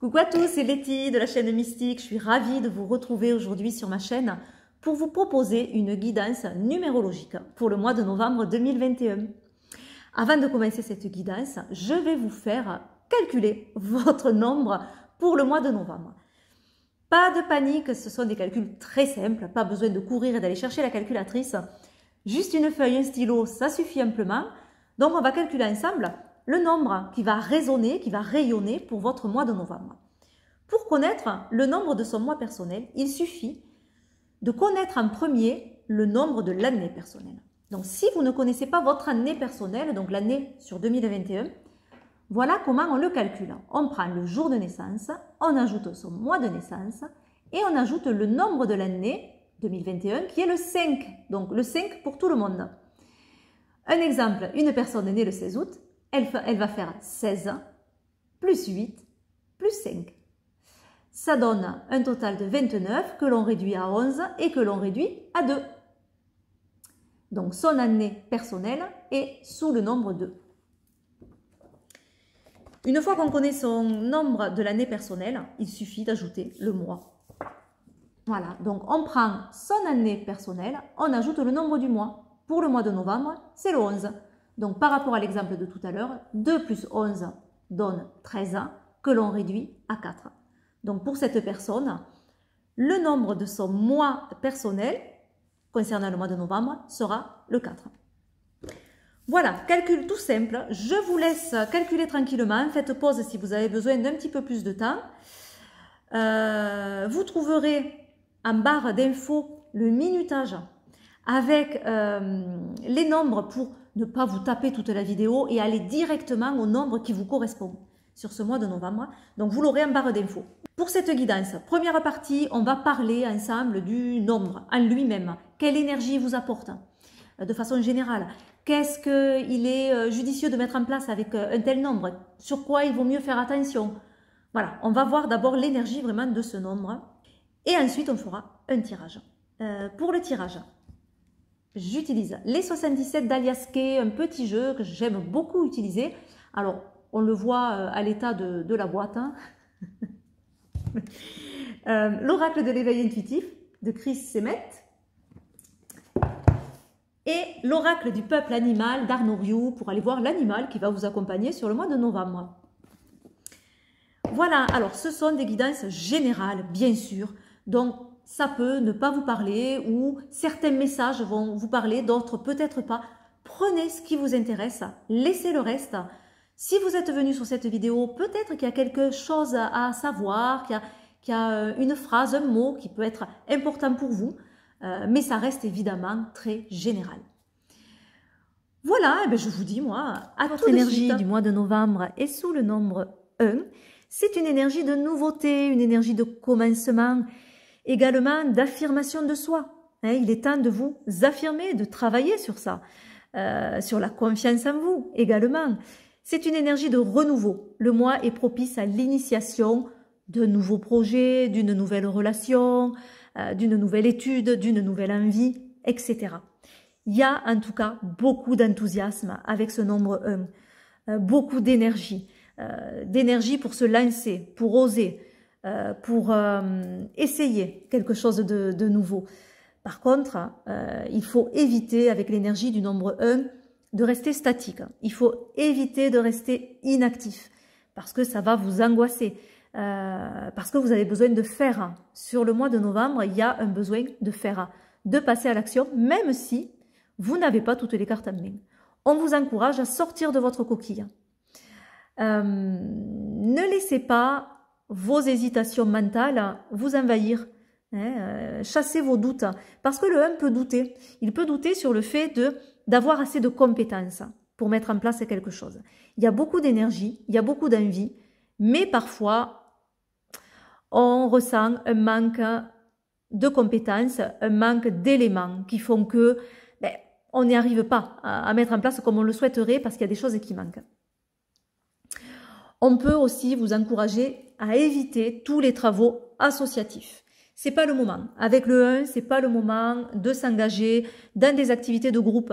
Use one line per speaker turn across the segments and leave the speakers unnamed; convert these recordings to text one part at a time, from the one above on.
Coucou à tous, c'est Letty de la chaîne Mystique. Je suis ravie de vous retrouver aujourd'hui sur ma chaîne pour vous proposer une guidance numérologique pour le mois de novembre 2021. Avant de commencer cette guidance, je vais vous faire calculer votre nombre pour le mois de novembre. Pas de panique, ce sont des calculs très simples, pas besoin de courir et d'aller chercher la calculatrice. Juste une feuille, un stylo, ça suffit amplement. Donc on va calculer ensemble le nombre qui va résonner, qui va rayonner pour votre mois de novembre. Pour connaître le nombre de son mois personnel, il suffit de connaître en premier le nombre de l'année personnelle. Donc si vous ne connaissez pas votre année personnelle, donc l'année sur 2021, voilà comment on le calcule. On prend le jour de naissance, on ajoute son mois de naissance et on ajoute le nombre de l'année 2021 qui est le 5. Donc le 5 pour tout le monde. Un exemple, une personne est née le 16 août, elle, va faire 16 plus 8 plus 5. Ça donne un total de 29 que l'on réduit à 11 et que l'on réduit à 2. Donc son année personnelle est sous le nombre 2. Une fois qu'on connaît son nombre de l'année personnelle, il suffit d'ajouter le mois. Voilà, donc on prend son année personnelle, on ajoute le nombre du mois. Pour le mois de novembre, c'est le 11. Donc par rapport à l'exemple de tout à l'heure, 2 plus 11 donne 13 que l'on réduit à 4. Donc pour cette personne, le nombre de son mois personnel concernant le mois de novembre sera le 4. Voilà, calcul tout simple. Je vous laisse calculer tranquillement. Faites pause si vous avez besoin d'un petit peu plus de temps. Euh, vous trouverez en barre d'infos le minutage avec euh, les nombres pour ne pas vous taper toute la vidéo et aller directement au nombre qui vous correspond sur ce mois de novembre. Hein. Donc vous l'aurez en barre d'infos. Pour cette guidance, première partie, on va parler ensemble du nombre en lui-même. Quelle énergie vous apporte hein. euh, de façon générale Qu'est-ce qu'il est euh, judicieux de mettre en place avec euh, un tel nombre Sur quoi il vaut mieux faire attention Voilà, on va voir d'abord l'énergie vraiment de ce nombre. Hein. Et ensuite, on fera un tirage. pour le tirage, j'utilise les 77 d'Aliaske, un petit jeu que j'aime beaucoup utiliser. Alors, on le voit euh, à l'état de, la boîte. Hein. Euh, l'oracle de l'éveil intuitif de Chris Semet. Et l'oracle du peuple animal d'Arnaud Rioux pour aller voir l'animal qui va vous accompagner sur le mois de novembre. Voilà, alors ce sont des guidances générales, bien sûr. Donc, ça peut ne pas vous parler ou certains messages vont vous parler, d'autres peut-être pas. Prenez ce qui vous intéresse, laissez le reste. Si vous êtes venu sur cette vidéo, peut-être qu'il y a quelque chose à savoir, qu'il y, a euh, une phrase, un mot qui peut être important pour vous, euh, mais ça reste évidemment très général. Voilà, eh ben, je vous dis moi, à Votre énergie du mois de novembre est sous le nombre 1. C'est une énergie de nouveauté, une énergie de commencement, également d'affirmation de soi. Hein, il est temps de vous affirmer, de travailler sur ça, euh, sur la confiance en vous également. C'est une énergie de renouveau. Le mois est propice à l'initiation de nouveaux projets, d'une nouvelle relation, euh, d'une nouvelle étude, d'une nouvelle envie, etc. Il y a en tout cas beaucoup d'enthousiasme avec ce nombre 1, euh, beaucoup d'énergie, d'énergie pour se lancer, pour oser, euh, pour euh, essayer quelque chose de, nouveau. Par contre, euh, il faut éviter avec l'énergie du nombre 1 de rester statique. Il faut éviter de rester inactif parce que ça va vous angoisser. parce que vous avez besoin de faire. Sur le mois de novembre, il y a un besoin de faire, de passer à l'action, même si vous n'avez pas toutes les cartes en main. On vous encourage à sortir de votre coquille. ne laissez pas vos hésitations mentales vous envahir. Hein, euh, chassez vos doutes. Parce que le 1 peut douter. Il peut douter sur le fait de d'avoir assez de compétences pour mettre en place quelque chose. Il y a beaucoup d'énergie, il y a beaucoup d'envie, mais parfois, on ressent un manque de compétences, un manque d'éléments qui font que ben, on n'y arrive pas à mettre en place comme on le souhaiterait parce qu'il y a des choses qui manquent. On peut aussi vous encourager à éviter tous les travaux associatifs. C'est pas le moment. Avec le 1, c'est pas le moment de s'engager dans des activités de groupe.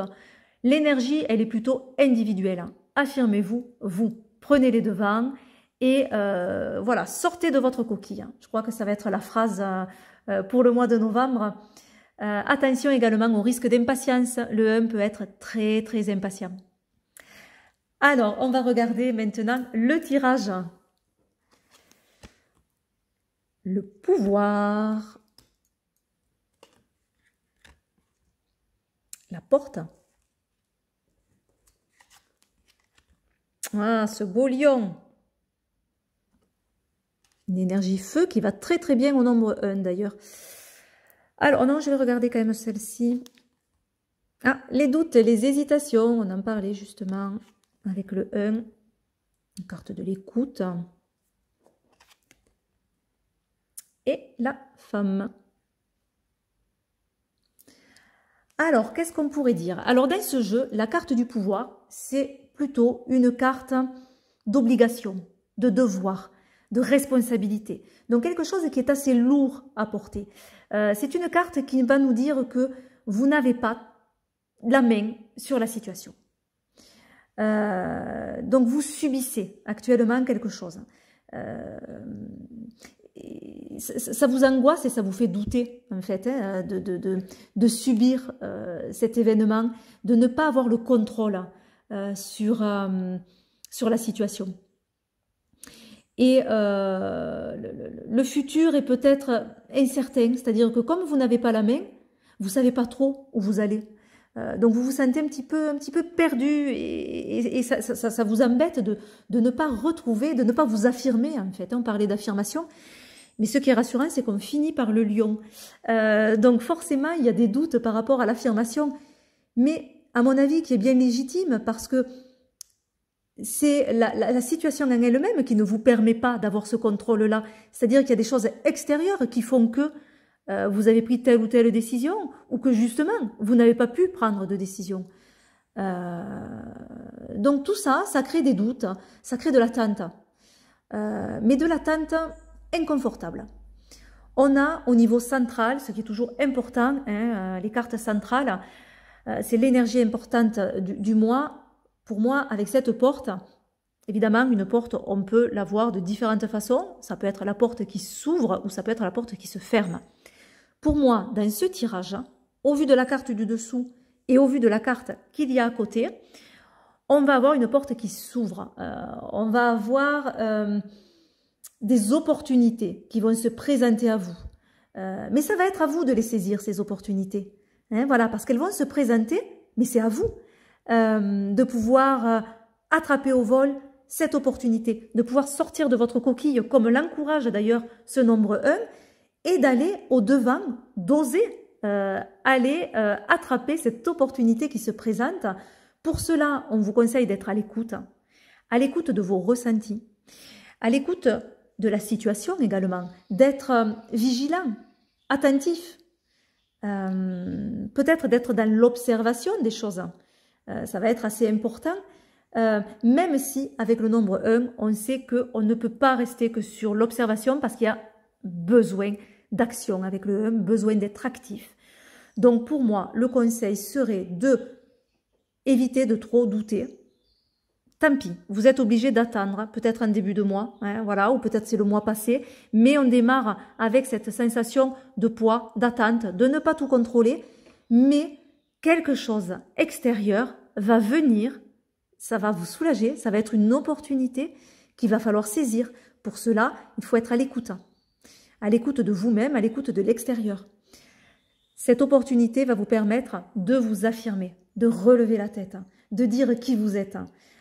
L'énergie, elle est plutôt individuelle. Affirmez-vous, vous. Prenez les devants et euh, voilà, sortez de votre coquille. Je crois que ça va être la phrase euh, euh, pour le mois de novembre. attention également au risque d'impatience. Le 1 peut être très très impatient. Alors, on va regarder maintenant le tirage. Le pouvoir. La porte. Ah, ce beau lion. Une énergie feu qui va très très bien au nombre 1 d'ailleurs. Alors, non, je vais regarder quand même celle-ci. Ah, les doutes, les hésitations, on en parlait justement avec le 1, une carte de l'écoute. Et la femme. Alors, qu'est-ce qu'on pourrait dire Alors, dans ce jeu, la carte du pouvoir, c'est plutôt une carte d'obligation, de devoir, de responsabilité. Donc, quelque chose qui est assez lourd à porter. Euh, c'est une carte qui va nous dire que vous n'avez pas la main sur la situation. Euh, donc vous subissez actuellement quelque chose. Euh, ça vous angoisse et ça vous fait douter, en fait, hein, de, de, de, subir euh, cet événement, de ne pas avoir le contrôle sur, sur la situation. Et le, le, futur est peut-être incertain, c'est-à-dire que comme vous n'avez pas la main, vous savez pas trop où vous allez. donc vous vous sentez un petit peu, un petit peu perdu et, et, ça, vous embête de, ne pas retrouver, de ne pas vous affirmer en fait. Hein, on parlait d'affirmation, mais ce qui est rassurant, c'est qu'on finit par le lion. Euh, donc forcément, il y a des doutes par rapport à l'affirmation, mais à mon avis, qui est bien légitime parce que c'est la, situation en elle-même qui ne vous permet pas d'avoir ce contrôle-là. C'est-à-dire qu'il y a des choses extérieures qui font que euh, vous avez pris telle ou telle décision ou que justement, vous n'avez pas pu prendre de décision. Euh, donc tout ça, ça crée des doutes, ça crée de l'attente, euh, mais de l'attente inconfortable. On a au niveau central, ce qui est toujours important, hein, euh, les cartes centrales, c'est l'énergie importante du, du mois. Pour moi, avec cette porte, Évidemment, une porte, on peut la voir de différentes façons. Ça peut être la porte qui s'ouvre ou ça peut être la porte qui se ferme. Pour moi, dans ce tirage, au vu de la carte du dessous et au vu de la carte qu'il y a à côté, on va avoir une porte qui s'ouvre. Euh, on va avoir euh, des opportunités qui vont se présenter à vous. Euh, mais ça va être à vous de les saisir, ces opportunités. Hein, voilà, parce qu'elles vont se présenter, mais c'est à vous de pouvoir attraper au vol cette opportunité, de pouvoir sortir de votre coquille, comme l'encourage d'ailleurs ce nombre 1, et d'aller au-devant, d'oser allez euh, aller euh, attraper cette opportunité qui se présente. Pour cela, on vous conseille d'être à l'écoute, à l'écoute de vos ressentis, à l'écoute de la situation également, d'être euh, vigilant, attentif, peut-être d'être dans l'observation des choses. ça va être assez important. même si avec le nombre 1, on sait qu'on ne peut pas rester que sur l'observation parce qu'il y a besoin d'action, avec le besoin d'être actif. Donc pour moi, le conseil serait de éviter de trop douter. Tant pis, vous êtes obligé d'attendre, peut-être un début de mois, hein, voilà, ou peut-être c'est le mois passé, mais on démarre avec cette sensation de poids, d'attente, de ne pas tout contrôler, mais quelque chose extérieur va venir, ça va vous soulager, ça va être une opportunité qu'il va falloir saisir. Pour cela, il faut être à l'écoute à l'écoute de vous-même, à l'écoute de l'extérieur. Cette opportunité va vous permettre de vous affirmer, de relever la tête, de dire qui vous êtes.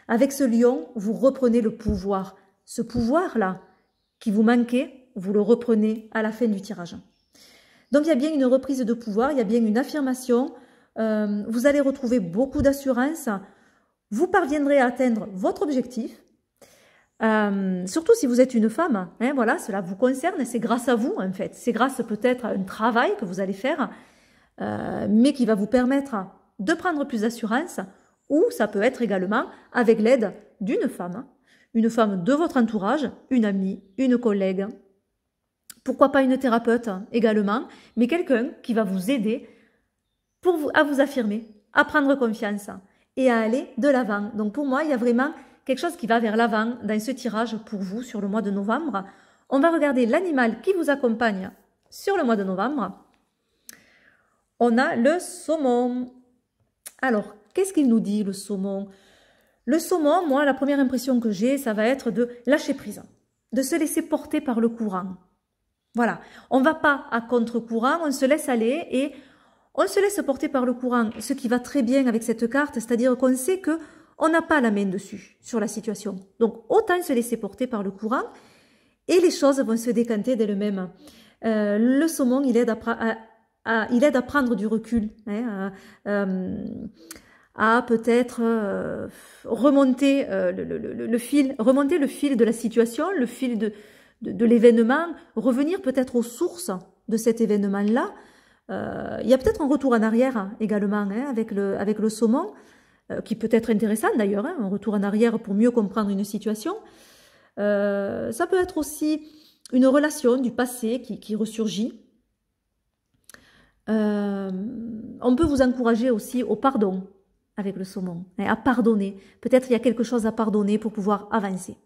Avec ce lion, vous reprenez le pouvoir. Ce pouvoir-là, qui vous manquait, vous le reprenez à la fin du tirage. Donc il y a bien une reprise de pouvoir, il y a bien une affirmation. Euh, vous allez retrouver beaucoup d'assurance. Vous parviendrez à atteindre votre objectif, euh, surtout si vous êtes une femme, hein, voilà, cela vous concerne, c'est grâce à vous en fait, c'est grâce peut-être à un travail que vous allez faire, euh, mais qui va vous permettre de prendre plus d'assurance, ou ça peut être également avec l'aide d'une femme, une femme de votre entourage, une amie, une collègue, pourquoi pas une thérapeute également, mais quelqu'un qui va vous aider pour vous, à vous affirmer, à prendre confiance et à aller de l'avant. Donc pour moi, il y a vraiment quelque chose qui va vers l'avant dans ce tirage pour vous sur le mois de novembre. On va regarder l'animal qui vous accompagne sur le mois de novembre. On a le saumon. Alors, qu'est-ce qu'il nous dit le saumon Le saumon, moi, la première impression que j'ai, ça va être de lâcher prise, de se laisser porter par le courant. Voilà, on ne va pas à contre-courant, on se laisse aller et on se laisse porter par le courant, ce qui va très bien avec cette carte, c'est-à-dire qu'on sait que on n'a pas la main dessus, sur la situation. Donc autant se laisser porter par le courant et les choses vont se décanter d'elles-mêmes. Euh, le saumon, il aide à, il aide à prendre du recul, hein, à, euh, peut-être euh, remonter euh, le, fil, remonter le fil de la situation, le fil de, de, l'événement, revenir peut-être aux sources de cet événement-là. il y a peut-être un retour en arrière hein, également hein, avec, le, avec le saumon. Euh, qui peut être intéressant d'ailleurs, hein, un retour en arrière pour mieux comprendre une situation. Euh, ça peut être aussi une relation du passé qui, ressurgit. Euh, on peut vous encourager aussi au pardon avec le saumon, hein, à pardonner. Peut-être il y a quelque chose à pardonner pour pouvoir avancer.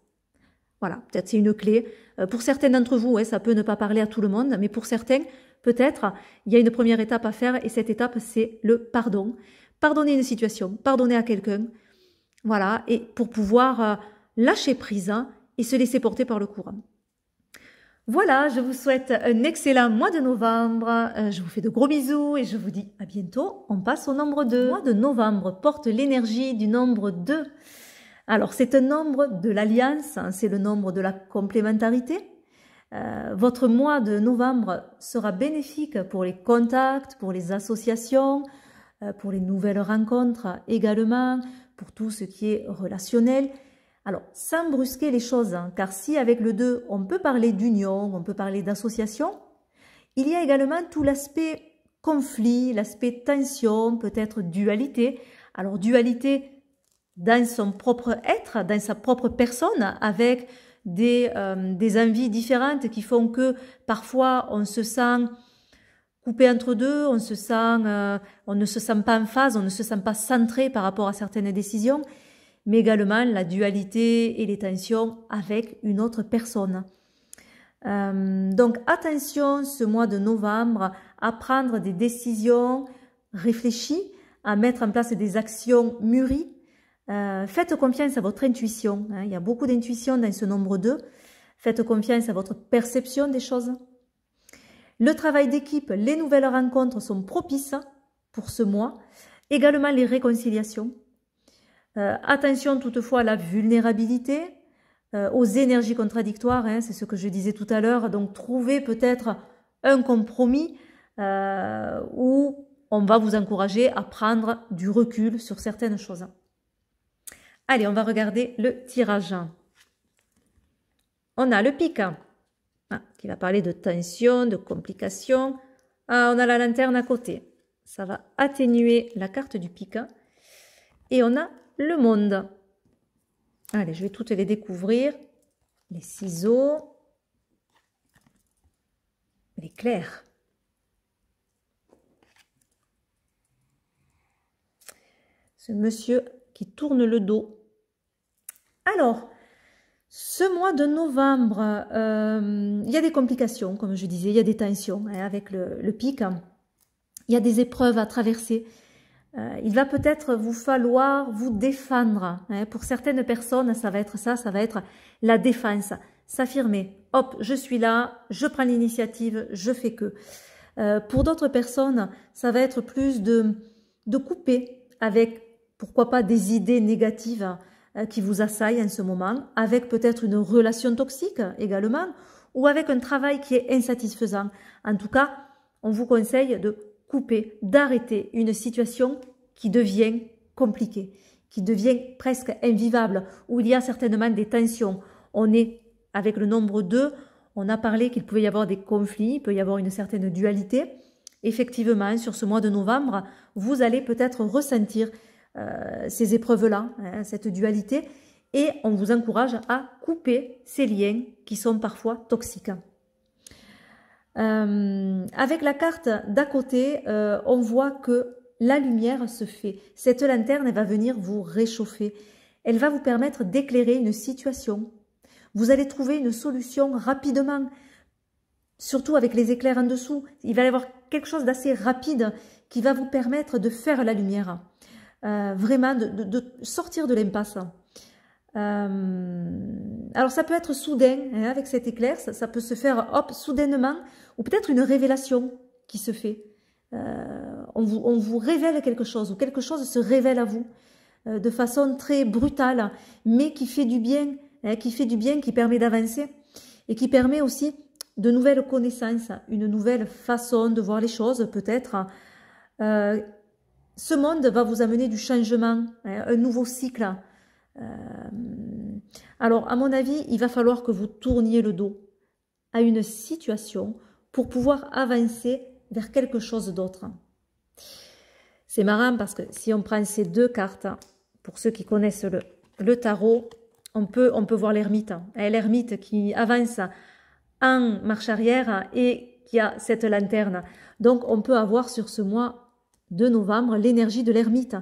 Voilà, peut-être c'est une clé. Pour certains d'entre vous, hein, ça peut ne pas parler à tout le monde, mais pour certains, peut-être, il y a une première étape à faire et cette étape, c'est le pardon pardonner une situation, pardonner à quelqu'un, voilà, et pour pouvoir euh, lâcher prise hein, et se laisser porter par le courant. Voilà, je vous souhaite un excellent mois de novembre. Euh, je vous fais de gros bisous et je vous dis à bientôt. On passe au nombre 2. Le mois de novembre porte l'énergie du nombre 2. Alors, c'est un nombre de l'alliance, hein, c'est le nombre de la complémentarité. Euh, votre mois de novembre sera bénéfique pour les contacts, pour les associations, euh, pour les nouvelles rencontres également, pour tout ce qui est relationnel. Alors, sans brusquer les choses, hein, car si avec le 2, on peut parler d'union, on peut parler d'association, il y a également tout l'aspect conflit, l'aspect tension, peut-être dualité. Alors, dualité dans son propre être, dans sa propre personne, avec des, euh, des envies différentes qui font que parfois on se sent coupé entre deux, on se sent, euh, on ne se sent pas en phase, on ne se sent pas centré par rapport à certaines décisions, mais également la dualité et les tensions avec une autre personne. Euh, donc attention ce mois de novembre à prendre des décisions réfléchies, à mettre en place des actions mûries. Euh, faites confiance à votre intuition. Hein. il y a beaucoup d'intuition dans ce nombre 2. Faites confiance à votre perception des choses. Le travail d'équipe, les nouvelles rencontres sont propices pour ce mois. Également les réconciliations. Euh, attention toutefois à la vulnérabilité, euh, aux énergies contradictoires, hein, c'est ce que je disais tout à l'heure. Donc trouver peut-être un compromis euh, où on va vous encourager à prendre du recul sur certaines choses. Allez, on va regarder le tirage. On a le pic. Ah, qui va parler de tension, de complications. Ah, on a la lanterne à côté. Ça va atténuer la carte du pic. Hein. Et on a le monde. Allez, je vais toutes les découvrir. Les ciseaux. L'éclair. Ce monsieur qui tourne le dos. Alors, ce mois de novembre, euh, il y a des complications, comme je disais, il y a des tensions hein, avec le, pic. Il y a des épreuves à traverser. Euh, il va peut-être vous falloir vous défendre. Hein. Pour certaines personnes, ça va être ça, ça va être la défense. S'affirmer. Hop, je suis là, je prends l'initiative, je fais que. Euh, pour d'autres personnes, ça va être plus de, de couper avec, pourquoi pas, des idées négatives. Euh, qui vous assaille en ce moment, avec peut-être une relation toxique également, ou avec un travail qui est insatisfaisant. En tout cas, on vous conseille de couper, d'arrêter une situation qui devient compliquée, qui devient presque invivable, où il y a certainement des tensions. On est avec le nombre 2, on a parlé qu'il pouvait y avoir des conflits, il peut y avoir une certaine dualité. Effectivement, sur ce mois de novembre, vous allez peut-être ressentir euh, ces épreuves-là, hein, cette dualité, et on vous encourage à couper ces liens qui sont parfois toxiques. Euh, avec la carte d'à côté, euh, on voit que la lumière se fait. Cette lanterne, va venir vous réchauffer. Elle va vous permettre d'éclairer une situation. Vous allez trouver une solution rapidement, surtout avec les éclairs en dessous. Il va y avoir quelque chose d'assez rapide qui va vous permettre de faire la lumière. Euh, vraiment de, sortir de l'impasse. Euh, alors ça peut être soudain, hein, avec cet éclair, ça, peut se faire hop, soudainement, ou peut-être une révélation qui se fait. Euh, on, vous, on, vous, révèle quelque chose, ou quelque chose se révèle à vous de façon très brutale, mais qui fait du bien, hein, qui fait du bien, qui permet d'avancer, et qui permet aussi de nouvelles connaissances, une nouvelle façon de voir les choses peut-être, euh, ce monde va vous amener du changement, hein, un nouveau cycle. Euh, alors, à mon avis, il va falloir que vous tourniez le dos à une situation pour pouvoir avancer vers quelque chose d'autre. C'est marrant parce que si on prend ces deux cartes, pour ceux qui connaissent le, tarot, on peut, on peut voir l'ermite. Hein. l'ermite qui avance en marche arrière et qui a cette lanterne. Donc, on peut avoir sur ce mois de novembre, l'énergie de l'ermite.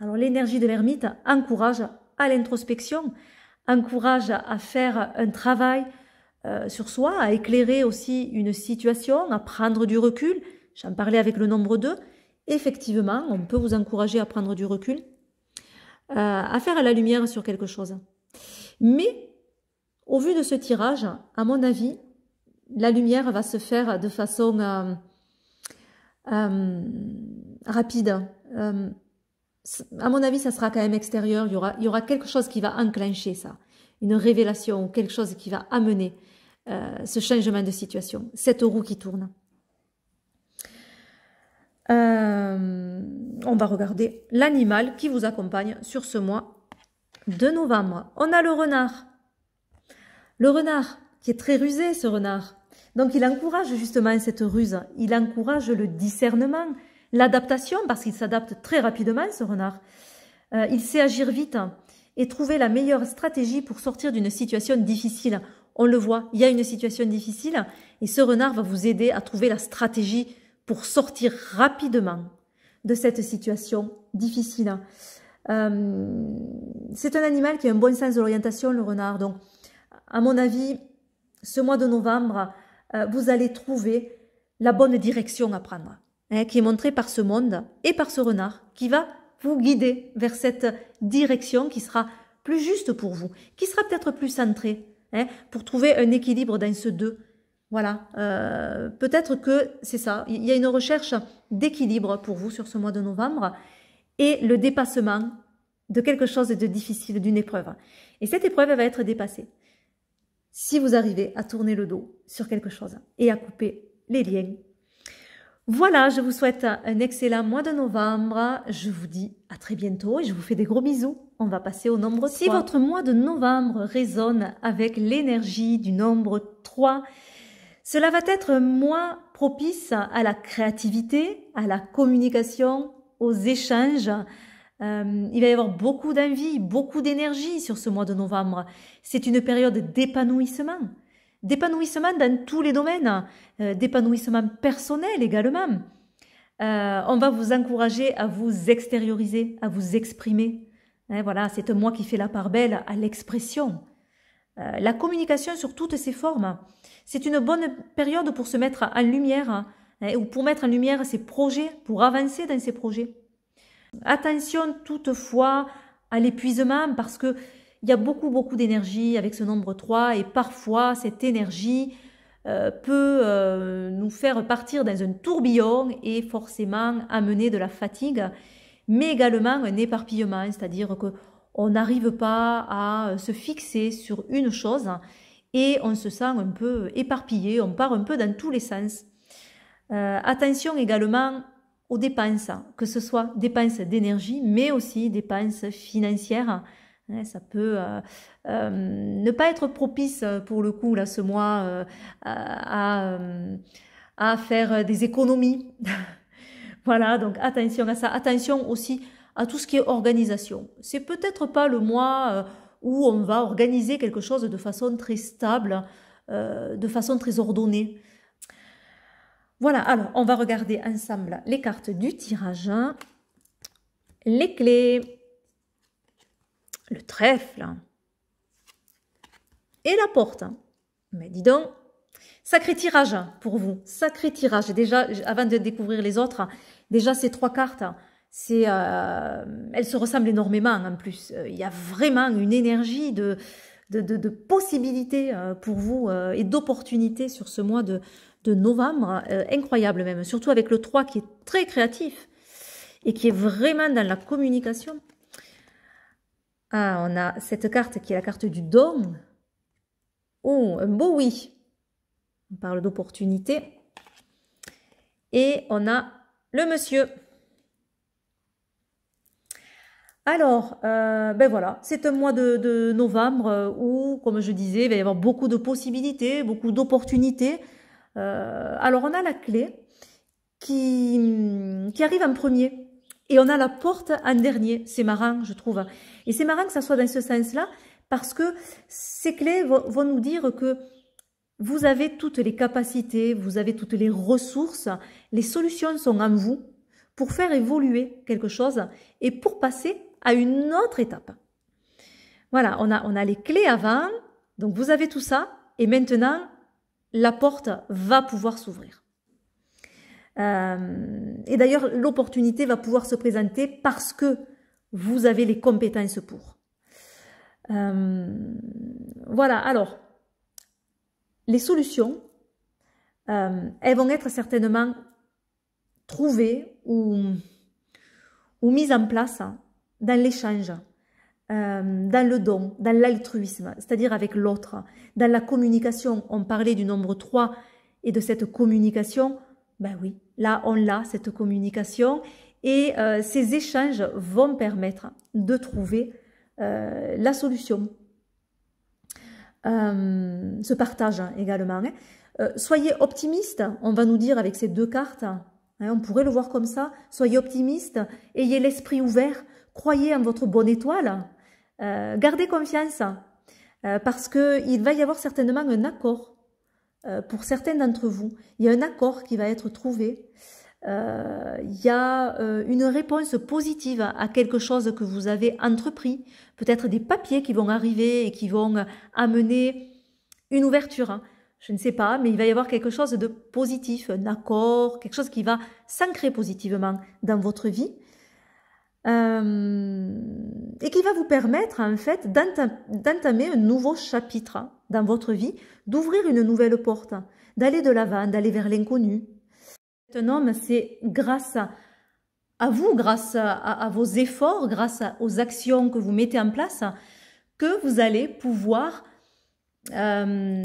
Alors l'énergie de l'ermite encourage à l'introspection, encourage à faire un travail euh, sur soi, à éclairer aussi une situation, à prendre du recul. J'en parlais avec le nombre 2. Effectivement, on peut vous encourager à prendre du recul, euh, à faire la lumière sur quelque chose. Mais au vu de ce tirage, à mon avis, la lumière va se faire de façon... Euh, rapide. Euh, à mon avis, ça sera quand même extérieur. Il y aura, quelque chose qui va enclencher ça, une révélation, quelque chose qui va amener euh, ce changement de situation, cette roue qui tourne. Euh, on va regarder l'animal qui vous accompagne sur ce mois de novembre. On a le renard. Le renard, qui est très rusé, ce renard. Donc il encourage justement cette ruse, il encourage le discernement, L'adaptation, parce qu'il s'adapte très rapidement, ce renard. Euh, il sait agir vite et trouver la meilleure stratégie pour sortir d'une situation difficile. On le voit, il y a une situation difficile et ce renard va vous aider à trouver la stratégie pour sortir rapidement de cette situation difficile. Euh, c'est un animal qui a un bon sens de l'orientation, le renard. Donc, à mon avis, ce mois de novembre, euh, vous allez trouver la bonne direction à prendre. Hein, qui est montré par ce monde et par ce renard, qui va vous guider vers cette direction qui sera plus juste pour vous, qui sera peut-être plus centrée, hein, pour trouver un équilibre dans ce deux. Voilà, euh, peut-être que c'est ça, il y a une recherche d'équilibre pour vous sur ce mois de novembre et le dépassement de quelque chose de difficile, d'une épreuve. Et cette épreuve elle va être dépassée si vous arrivez à tourner le dos sur quelque chose et à couper les liens voilà, je vous souhaite un excellent mois de novembre. Je vous dis à très bientôt et je vous fais des gros bisous. On va passer au nombre 3. Si votre mois de novembre résonne avec l'énergie du nombre 3, cela va être moins propice à la créativité, à la communication, aux échanges. Euh, il va y avoir beaucoup d'envie, beaucoup d'énergie sur ce mois de novembre. C'est une période d'épanouissement d'épanouissement dans tous les domaines, euh, d'épanouissement personnel également. Euh, on va vous encourager à vous extérioriser, à vous exprimer. Hein, voilà, c'est moi qui fais la part belle à l'expression. Euh, la communication sur toutes ses formes. C'est une bonne période pour se mettre en lumière hein, hein, ou pour mettre en lumière ses projets, pour avancer dans ses projets. Attention toutefois à l'épuisement parce que il y a beaucoup, beaucoup d'énergie avec ce nombre 3 et parfois cette énergie euh, peut euh, nous faire partir dans un tourbillon et forcément amener de la fatigue, mais également un éparpillement, c'est-à-dire que on n'arrive pas à se fixer sur une chose et on se sent un peu éparpillé, on part un peu dans tous les sens. Euh, attention également aux dépenses, que ce soit dépenses d'énergie, mais aussi dépenses financières ça peut euh, euh, ne pas être propice euh, pour le coup là ce mois à, faire des économies. voilà, donc attention à ça, attention aussi à tout ce qui est organisation. C'est peut-être pas le mois où on va organiser quelque chose de façon très stable, de façon très ordonnée. Voilà, alors on va regarder ensemble les cartes du tirage, les clés le trèfle. Et la porte. Mais dis donc, sacré tirage pour vous, sacré tirage. Déjà, avant de découvrir les autres, déjà ces trois cartes, c'est, euh, elles se ressemblent énormément en plus. Euh, il y a vraiment une énergie de, de, possibilités euh, pour vous et d'opportunités sur ce mois de, novembre, incroyable même, surtout avec le 3 qui est très créatif et qui est vraiment dans la communication. Ah, on a cette carte qui est la carte du don. Oh, un beau oui. On parle d'opportunité. Et on a le monsieur. Alors, euh, ben voilà, c'est un mois de, novembre euh, où, comme je disais, il va y avoir beaucoup de possibilités, beaucoup d'opportunités. Euh, alors, on a la clé qui, qui arrive en premier. Et on a la porte en dernier. C'est marrant, je trouve. Et c'est marrant que ça soit dans ce sens-là, parce que ces clés vont nous dire que vous avez toutes les capacités, vous avez toutes les ressources, les solutions sont en vous pour faire évoluer quelque chose et pour passer à une autre étape. Voilà, on a, on a les clés avant, donc vous avez tout ça, et maintenant, la porte va pouvoir s'ouvrir. Euh, et d'ailleurs, l'opportunité va pouvoir se présenter parce que vous avez les compétences pour. Euh, voilà, alors, les solutions, euh, elles vont être certainement trouvées ou, ou mises en place dans l'échange, dans le don, dans l'altruisme, c'est-à-dire avec l'autre. Dans la communication, on parlait du nombre 3 et de cette communication, ben oui, là on l'a, cette communication, et euh, ces échanges vont permettre de trouver euh, la solution. Euh, ce partage hein, également. Hein. soyez optimiste, on va nous dire avec ces deux cartes, hein. on pourrait le voir comme ça, soyez optimiste, ayez l'esprit ouvert, croyez en votre bonne étoile, gardez confiance, parce qu'il va y avoir certainement un accord euh, pour certains d'entre vous, il y a un accord qui va être trouvé. Euh, il y a euh, une réponse positive à quelque chose que vous avez entrepris, peut-être des papiers qui vont arriver et qui vont amener une ouverture. Hein. Je ne sais pas, mais il va y avoir quelque chose de positif, un accord, quelque chose qui va s'ancrer positivement dans votre vie. Euh, et qui va vous permettre en fait d'entamer un nouveau chapitre dans votre vie, d'ouvrir une nouvelle porte, d'aller de l'avant, d'aller vers l'inconnu. Un homme, c'est grâce à, vous, grâce à, vos efforts, grâce aux actions que vous mettez en place, que vous allez pouvoir euh,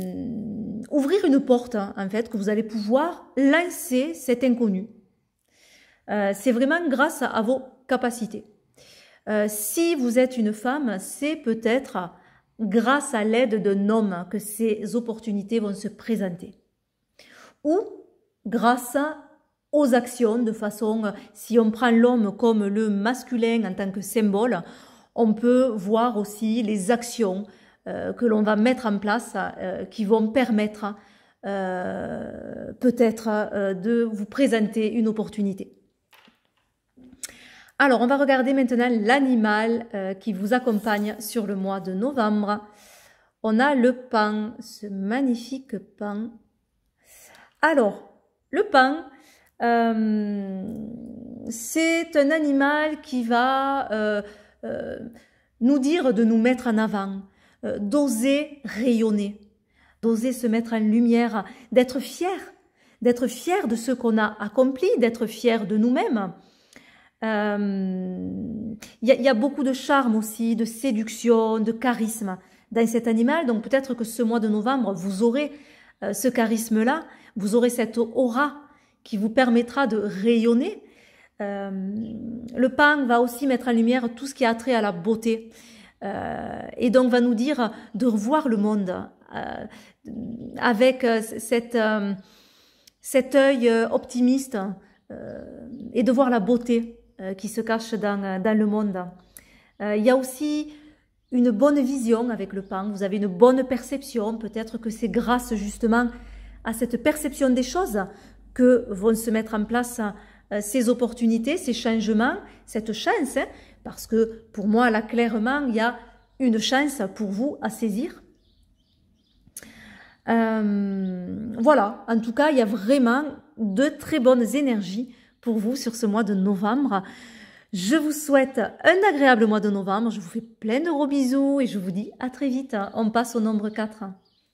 ouvrir une porte, en fait, que vous allez pouvoir lancer cet inconnu. Euh, c'est vraiment grâce à vos capacité. Euh, si vous êtes une femme, c'est peut-être grâce à l'aide d'un homme que ces opportunités vont se présenter. Ou grâce aux actions, de façon, si on prend l'homme comme le masculin en tant que symbole, on peut voir aussi les actions euh, que l'on va mettre en place euh, qui vont permettre peut-être de vous présenter une opportunité. Alors, on va regarder maintenant l'animal euh, qui vous accompagne sur le mois de novembre. On a le pain, ce magnifique pain. Alors, le pain, euh, c'est un animal qui va euh, nous dire de nous mettre en avant, d'oser rayonner, d'oser se mettre en lumière, d'être fier, d'être fier de ce qu'on a accompli, d'être fier de nous-mêmes. Il euh, y, y, a beaucoup de charme aussi, de séduction, de charisme dans cet animal. Donc peut-être que ce mois de novembre, vous aurez euh, ce charisme-là, vous aurez cette aura qui vous permettra de rayonner. Euh, le pan va aussi mettre en lumière tout ce qui a trait à la beauté euh, et donc va nous dire de revoir le monde avec cette, cet œil optimiste et de voir la beauté euh, qui se cache dans, euh, le monde. Euh, il y a aussi une bonne vision avec le pan, vous avez une bonne perception, peut-être que c'est grâce justement à cette perception des choses que vont se mettre en place ces opportunités, ces changements, cette chance, hein, parce que pour moi, là, clairement, il y a une chance pour vous à saisir. voilà, en tout cas, il y a vraiment de très bonnes énergies pour vous sur ce mois de novembre. Je vous souhaite un agréable mois de novembre. Je vous fais plein de gros bisous et je vous dis à très vite. On passe au nombre 4.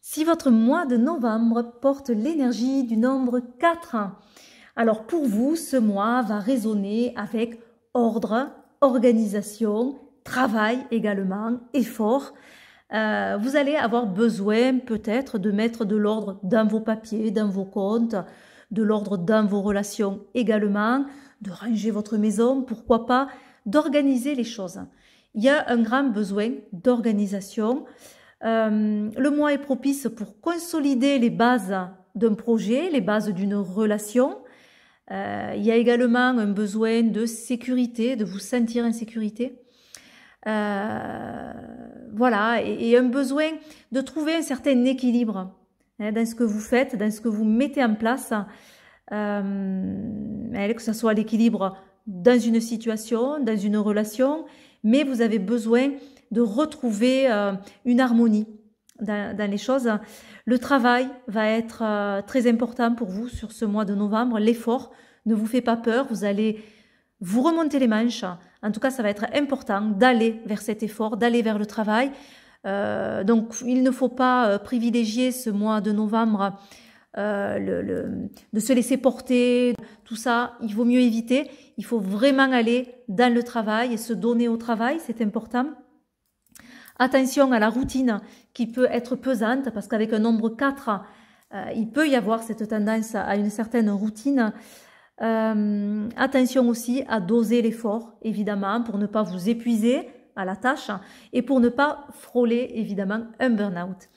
Si votre mois de novembre porte l'énergie du nombre 4, alors pour vous, ce mois va résonner avec ordre, organisation, travail également, effort. Euh, vous allez avoir besoin peut-être de mettre de l'ordre dans vos papiers, dans vos comptes, de l'ordre dans vos relations également, de ranger votre maison, pourquoi pas, d'organiser les choses. Il y a un grand besoin d'organisation. Euh, le mois est propice pour consolider les bases d'un projet, les bases d'une relation. Euh, il y a également un besoin de sécurité, de vous sentir en sécurité. Euh, voilà, et, un besoin de trouver un certain équilibre Hein, dans ce que vous faites, dans ce que vous mettez en place, euh, que ce soit l'équilibre dans une situation, dans une relation, mais vous avez besoin de retrouver euh, une harmonie dans, les choses. Le travail va être euh, très important pour vous sur ce mois de novembre. L'effort ne vous fait pas peur, vous allez vous remonter les manches. En tout cas, ça va être important d'aller vers cet effort, d'aller vers le travail. Euh, donc il ne faut pas euh, privilégier ce mois de novembre, euh, de se laisser porter, tout ça, il vaut mieux éviter. Il faut vraiment aller dans le travail et se donner au travail, c'est important. Attention à la routine qui peut être pesante parce qu'avec un nombre 4, il peut y avoir cette tendance à une certaine routine. attention aussi à doser l'effort, évidemment, pour ne pas vous épuiser, à la tâche et pour ne pas frôler évidemment un burn-out.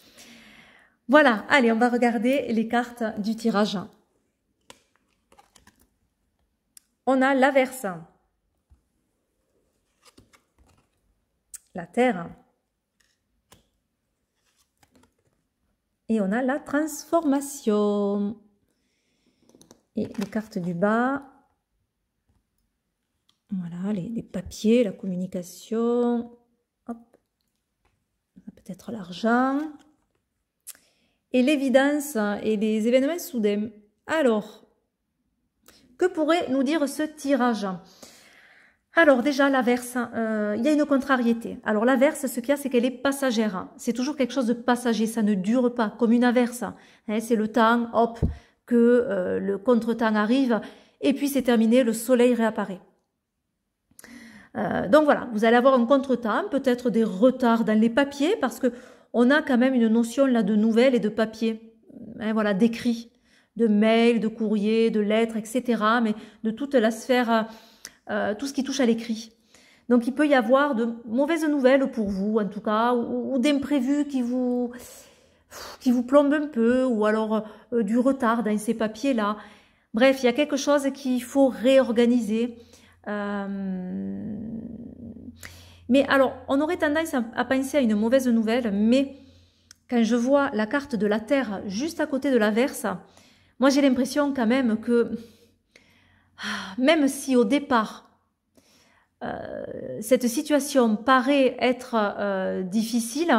Voilà, allez, on va regarder les cartes du tirage. On a l'averse, la terre, et on a la transformation. Et les cartes du bas, voilà, les, papiers, la communication, peut-être l'argent, et l'évidence hein, et les événements soudains. Alors, que pourrait nous dire ce tirage alors déjà, l'averse, hein, euh, il y a une contrariété. Alors l'averse, ce qu'il y a, c'est qu'elle est passagère. C'est toujours quelque chose de passager, ça ne dure pas, comme une averse. Hein, c'est le temps, hop, que euh, le contre-temps arrive, et puis c'est terminé, le soleil réapparaît. Euh, donc voilà, vous allez avoir un contretemps, peut-être des retards dans les papiers, parce que on a quand même une notion là de nouvelles et de papiers, hein, voilà, d'écrits, de mails, de courriers, de lettres, etc. Mais de toute la sphère, euh, euh, tout ce qui touche à l'écrit. Donc il peut y avoir de mauvaises nouvelles pour vous, en tout cas, ou, d'imprévus qui vous qui vous plombent un peu, ou alors du retard dans ces papiers-là. Bref, il y a quelque chose qu'il faut réorganiser euh, mais alors, on aurait tendance à penser à une mauvaise nouvelle, mais quand je vois la carte de la Terre juste à côté de l'averse, moi j'ai l'impression quand même que ah, même si au départ euh, cette situation paraît être euh, difficile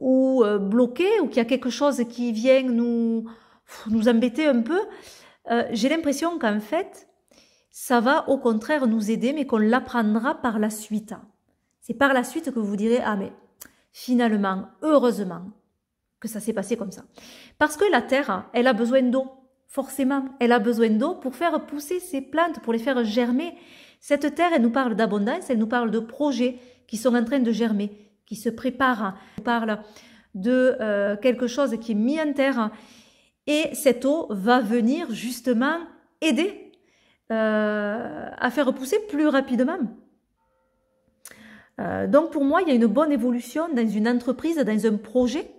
ou bloquée ou qu'il y a quelque chose qui vient nous, nous embêter un peu, euh, j'ai l'impression qu'en fait, ça va au contraire nous aider, mais qu'on l'apprendra par la suite. C'est par la suite que vous direz, ah mais finalement, heureusement que ça s'est passé comme ça. Parce que la terre, elle a besoin d'eau, forcément. Elle a besoin d'eau pour faire pousser ses plantes, pour les faire germer. Cette terre, elle nous parle d'abondance, elle nous parle de projets qui sont en train de germer, qui se préparent. Elle nous parle de euh, quelque chose qui est mis en terre et cette eau va venir justement aider euh, à faire repousser plus rapidement. Euh, donc pour moi, il y a une bonne évolution dans une entreprise, dans un projet.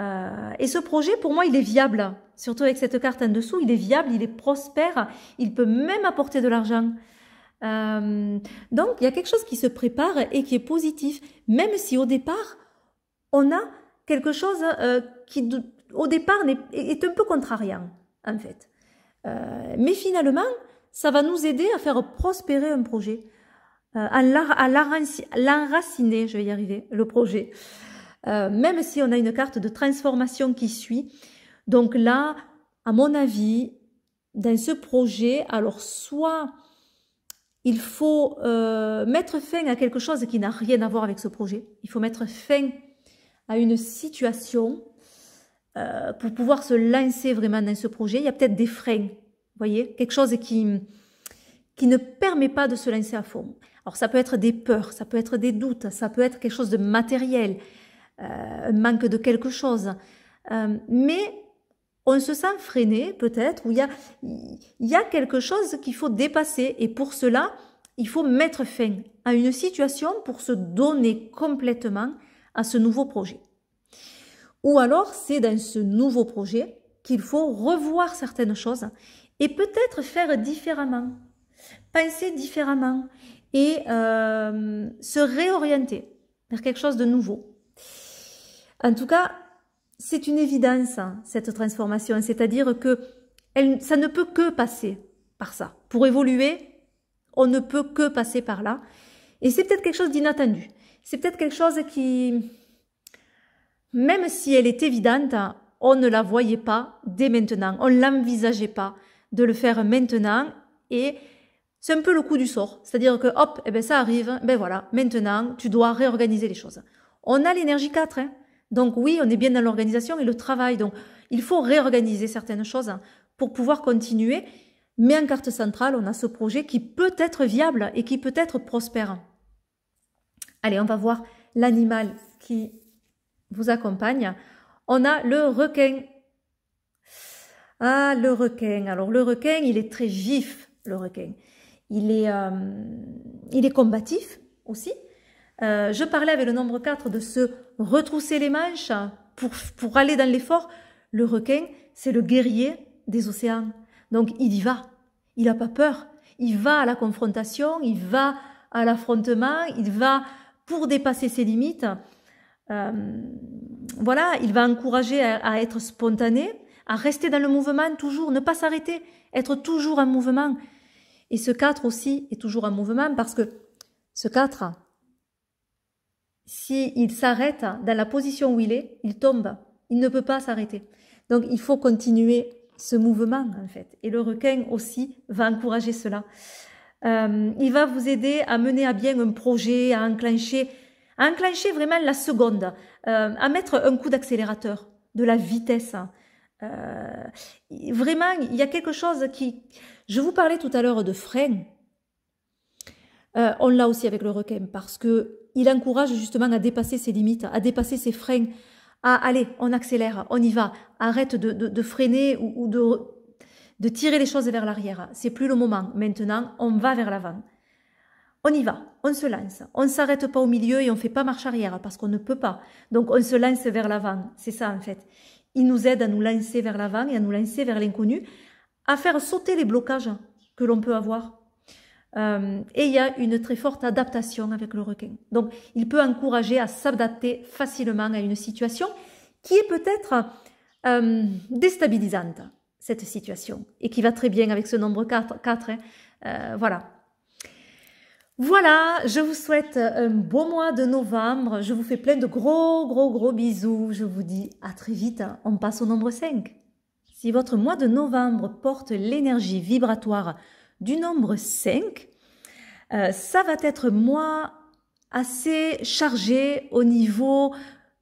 Euh, et ce projet, pour moi, il est viable. Surtout avec cette carte en dessous, il est viable, il est prospère, il peut même apporter de l'argent. donc il y a quelque chose qui se prépare et qui est positif, même si au départ, on a quelque chose qui au départ est un peu contrariant, en fait. Euh, mais finalement, ça va nous aider à faire prospérer un projet, euh, à l'enraciner, je vais y arriver, le projet. Euh, même si on a une carte de transformation qui suit. Donc là, à mon avis, dans ce projet, alors soit il faut mettre fin à quelque chose qui n'a rien à voir avec ce projet, il faut mettre fin à une situation euh, pour pouvoir se lancer vraiment dans ce projet, il y a peut-être des freins, voyez, quelque chose qui, qui ne permet pas de se lancer à fond. Alors ça peut être des peurs, ça peut être des doutes, ça peut être quelque chose de matériel, euh, un manque de quelque chose, euh, mais on se sent freiné peut-être, ou il y a quelque chose qu'il faut dépasser, et pour cela, il faut mettre fin à une situation pour se donner complètement à ce nouveau projet. Ou alors, c'est dans ce nouveau projet qu'il faut revoir certaines choses et peut-être faire différemment, penser différemment et euh, se réorienter vers quelque chose de nouveau. En tout cas, c'est une évidence, hein, cette transformation, c'est-à-dire que elle, ça ne peut que passer par ça. Pour évoluer, on ne peut que passer par là. Et c'est peut-être quelque chose d'inattendu. C'est peut-être quelque chose qui, même si elle est évidente, on ne la voyait pas dès maintenant, on l'envisageait pas de le faire maintenant et c'est un peu le coup du sort, c'est-à-dire que hop, eh ben ça arrive, ben voilà, maintenant tu dois réorganiser les choses. On a l'énergie 4, hein. donc oui, on est bien dans l'organisation et le travail, donc il faut réorganiser certaines choses pour pouvoir continuer, mais en carte centrale, on a ce projet qui peut être viable et qui peut être prospère. Allez, on va voir l'animal qui vous accompagne. On a le requin. Ah, le requin. Alors le requin, il est très vif, le requin. Il est, euh, il est combatif aussi. Euh, je parlais avec le nombre 4 de se retrousser les manches pour, pour aller dans l'effort. Le requin, c'est le guerrier des océans. Donc il y va. Il n'a pas peur. Il va à la confrontation, il va à l'affrontement, il va pour dépasser ses limites. Euh, voilà, il va encourager à, être spontané, à rester dans le mouvement toujours, ne pas s'arrêter, être toujours en mouvement. Et ce 4 aussi est toujours en mouvement parce que ce 4, s'il s'arrête dans la position où il est, il tombe. Il ne peut pas s'arrêter. Donc il faut continuer ce mouvement en fait. Et le requin aussi va encourager cela. Euh, il va vous aider à mener à bien un projet, à enclencher à enclencher vraiment la seconde, euh, à mettre un coup d'accélérateur, de la vitesse. Euh, vraiment, il y a quelque chose qui... Je vous parlais tout à l'heure de frein. Euh, on l'a aussi avec le requin parce que il encourage justement à dépasser ses limites, à dépasser ses freins, à aller, on accélère, on y va, arrête de, freiner ou, de, de tirer les choses vers l'arrière. C'est plus le moment. Maintenant, on va vers l'avant on y va, on se lance. On ne s'arrête pas au milieu et on ne fait pas marche arrière parce qu'on ne peut pas. Donc on se lance vers l'avant. C'est ça en fait. Il nous aide à nous lancer vers l'avant et à nous lancer vers l'inconnu, à faire sauter les blocages que l'on peut avoir. Euh, et il y a une très forte adaptation avec le requin. Donc il peut encourager à s'adapter facilement à une situation qui est peut-être euh, déstabilisante, cette situation, et qui va très bien avec ce nombre 4. Hein. Euh, voilà. Voilà, je vous souhaite un beau mois de novembre. Je vous fais plein de gros, gros, gros bisous. Je vous dis à très vite. On passe au nombre 5. Si votre mois de novembre porte l'énergie vibratoire du nombre 5, euh, ça va être mois assez chargé au niveau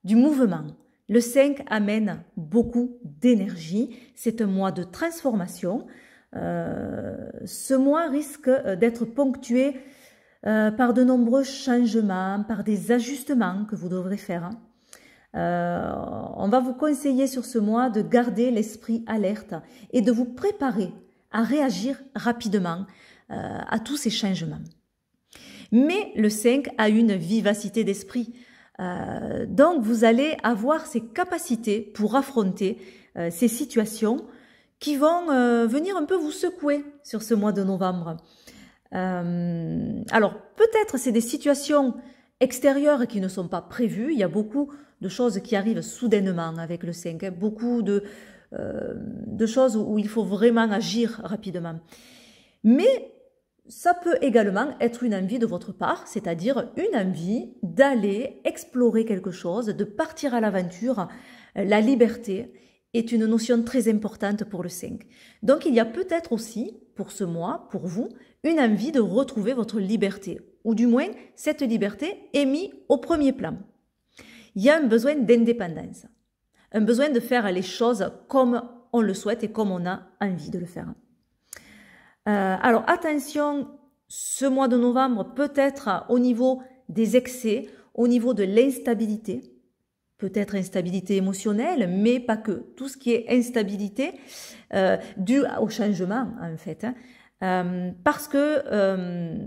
du mouvement. Le 5 amène beaucoup d'énergie. C'est un mois de transformation. Euh, ce mois risque d'être ponctué euh, par de nombreux changements, par des ajustements que vous devrez faire. Euh, on va vous conseiller sur ce mois de garder l'esprit alerte et de vous préparer à réagir rapidement euh, à tous ces changements. Mais le 5 a une vivacité d'esprit. donc vous allez avoir ces capacités pour affronter ces situations qui vont venir un peu vous secouer sur ce mois de novembre. Euh, alors peut-être c'est des situations extérieures qui ne sont pas prévues. Il y a beaucoup de choses qui arrivent soudainement avec le 5, hein. beaucoup de, euh, de choses où il faut vraiment agir rapidement. Mais ça peut également être une envie de votre part, c'est-à-dire une envie d'aller explorer quelque chose, de partir à l'aventure. La liberté est une notion très importante pour le 5. Donc il y a peut-être aussi, pour ce mois, pour vous, une envie de retrouver votre liberté, ou du moins cette liberté est mise au premier plan. Il y a un besoin d'indépendance, un besoin de faire les choses comme on le souhaite et comme on a envie de le faire. Euh, alors attention, ce mois de novembre peut-être au niveau des excès, au niveau de l'instabilité, peut-être instabilité émotionnelle, mais pas que. Tout ce qui est instabilité euh, dû au changement, en fait, hein, euh, parce que euh,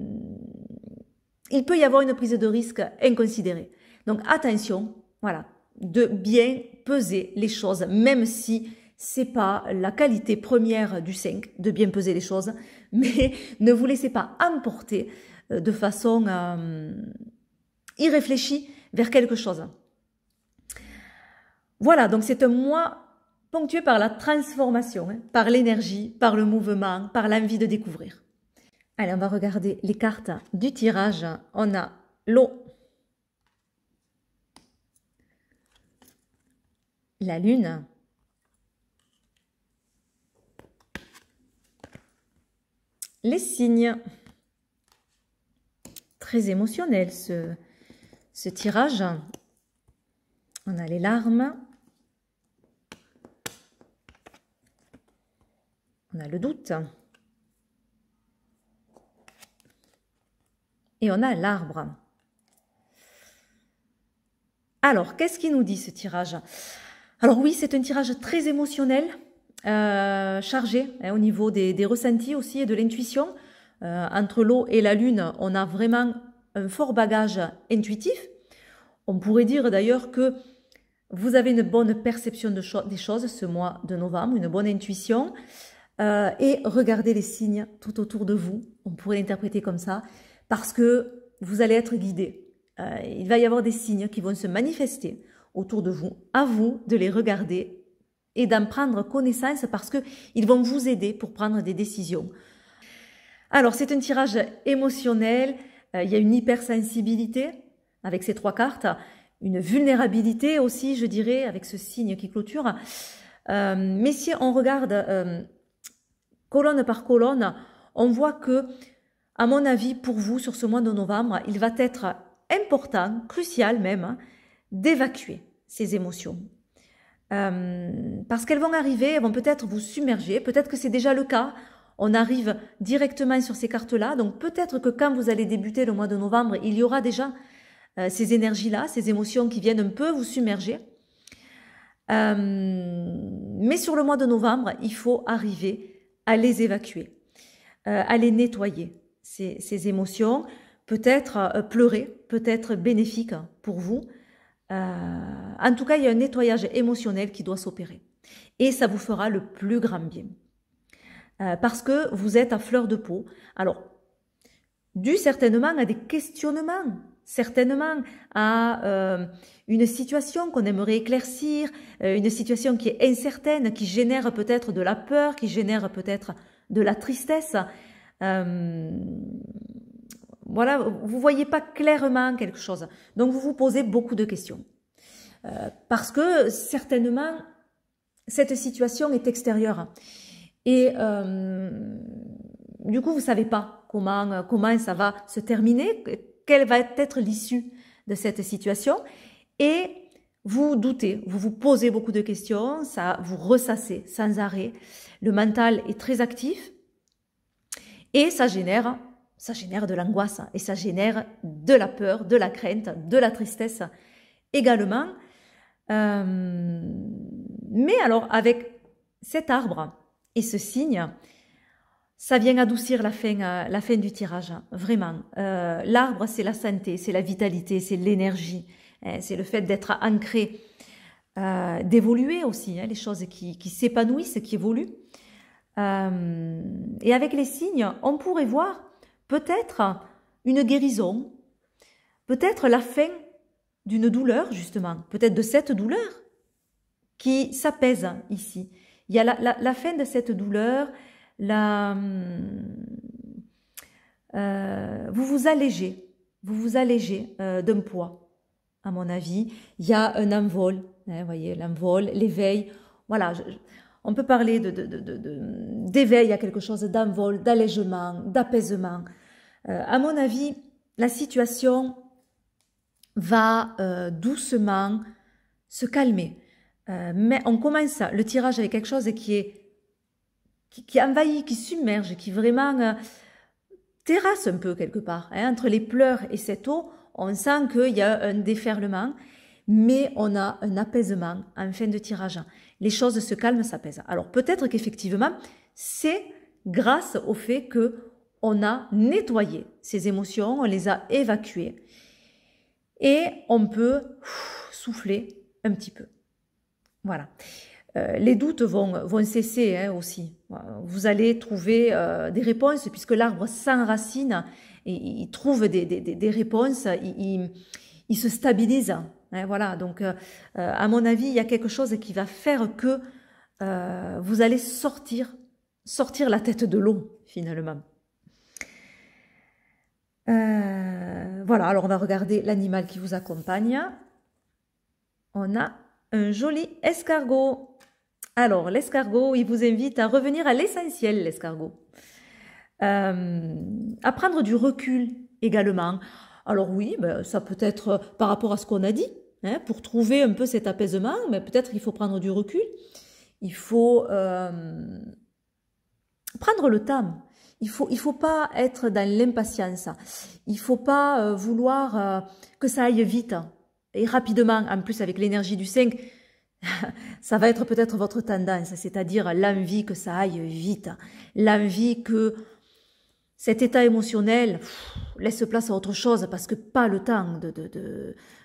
il peut y avoir une prise de risque inconsidérée. Donc attention, voilà, de bien peser les choses, même si n'est pas la qualité première du 5 de bien peser les choses, mais ne vous laissez pas emporter euh, de façon irréfléchie vers quelque chose. Voilà, donc c'est un mois ponctué par la transformation, hein, par l'énergie, par le mouvement, par l'envie de découvrir. Allez, on va regarder les cartes du tirage. On a l'eau, la lune, les signes. Très émotionnel ce tirage. On a les larmes, on a le doute. Et on a l'arbre. Alors, qu'est-ce qui nous dit ce tirage Alors oui, c'est un tirage très émotionnel, euh, chargé hein, au niveau des, ressentis aussi et de l'intuition. Euh, entre l'eau et la lune, on a vraiment un fort bagage intuitif. On pourrait dire d'ailleurs que vous avez une bonne perception de des choses ce mois de novembre, une bonne intuition. Euh, et regardez les signes tout autour de vous. On pourrait l'interpréter comme ça parce que vous allez être guidé. Euh, il va y avoir des signes qui vont se manifester autour de vous. À vous de les regarder et d'en prendre connaissance parce que ils vont vous aider pour prendre des décisions. Alors c'est un tirage émotionnel. Euh, il y a une hypersensibilité avec ces trois cartes, une vulnérabilité aussi, je dirais, avec ce signe qui clôture. mais si on regarde colonne par colonne, on voit que, à mon avis, pour vous, sur ce mois de novembre, il va être important, crucial même, d'évacuer ces émotions. Euh, parce qu'elles vont arriver, elles vont peut-être vous submerger, peut-être que c'est déjà le cas, on arrive directement sur ces cartes-là, donc peut-être que quand vous allez débuter le mois de novembre, il y aura déjà euh, ces énergies-là, ces émotions qui viennent un peu vous submerger. Euh, mais sur le mois de novembre, il faut arriver à les évacuer, euh, à les nettoyer, ces, émotions, peut-être euh, pleurer, peut-être bénéfique pour vous. Euh, en tout cas, il y a un nettoyage émotionnel qui doit s'opérer. Et ça vous fera le plus grand bien. parce que vous êtes à fleur de peau. Alors, dû certainement à des questionnements certainement à euh, une situation qu'on aimerait éclaircir, euh, une situation qui est incertaine, qui génère peut-être de la peur, qui génère peut-être de la tristesse. Euh, voilà, vous voyez pas clairement quelque chose. Donc vous vous posez beaucoup de questions. parce que certainement, cette situation est extérieure. Et du coup, vous savez pas comment, comment ça va se terminer, quelle va être l'issue de cette situation. Et vous doutez, vous vous posez beaucoup de questions, ça vous ressassez sans arrêt. Le mental est très actif et ça génère, ça génère de l'angoisse et ça génère de la peur, de la crainte, de la tristesse également. Euh, mais alors avec cet arbre et ce signe, ça vient adoucir la fin, euh, la fin du tirage, hein, vraiment. Euh, l'arbre, c'est la santé, c'est la vitalité, c'est l'énergie, hein, c'est le fait d'être ancré, euh, d'évoluer aussi, hein, les choses qui, qui s'épanouissent, qui évoluent. et avec les signes, on pourrait voir peut-être une guérison, peut-être la fin d'une douleur, justement, peut-être de cette douleur qui s'apaise ici. Il y a la, la fin de cette douleur, Hum, euh, vous vous allégez, vous vous allégez euh, d'un poids, à mon avis. Il y a un envol, hein, voyez, l'envol, l'éveil. Voilà, on peut parler d'éveil de, de, de, à quelque chose, d'envol, d'allègement, d'apaisement. Euh, à mon avis, la situation va doucement se calmer. mais on commence le tirage avec quelque chose qui est qui, qui envahit, qui submerge, qui vraiment euh, terrasse un peu quelque part. Hein. Entre les pleurs et cette eau, on sent qu'il y a un déferlement, mais on a un apaisement en fin de tirage. Les choses se calment, s'apaisent. Alors peut-être qu'effectivement, c'est grâce au fait que on a nettoyé ces émotions, on les a évacuées et on peut souffler un petit peu. Voilà. Euh, les doutes vont, vont cesser hein, aussi. Vous allez trouver euh, des réponses puisque l'arbre s'enracine, et il trouve des, des, des réponses, il, il, se stabilise. Hein, voilà, donc euh, à mon avis, il y a quelque chose qui va faire que vous allez sortir, sortir la tête de l'eau finalement. voilà, alors on va regarder l'animal qui vous accompagne. On a un joli escargot. Alors, l'escargot, il vous invite à revenir à l'essentiel, l'escargot. Euh, à prendre du recul également. Alors oui, ben, ça peut être euh, par rapport à ce qu'on a dit, hein, pour trouver un peu cet apaisement, mais peut-être il faut prendre du recul. Il faut euh, prendre le temps. Il faut, il faut pas être dans l'impatience. Il faut pas vouloir que ça aille vite et rapidement. En plus, avec l'énergie du 5, ça va être peut-être votre tendance, c'est-à-dire l'envie que ça aille vite, l'envie que cet état émotionnel laisse place à autre chose parce que pas le temps de,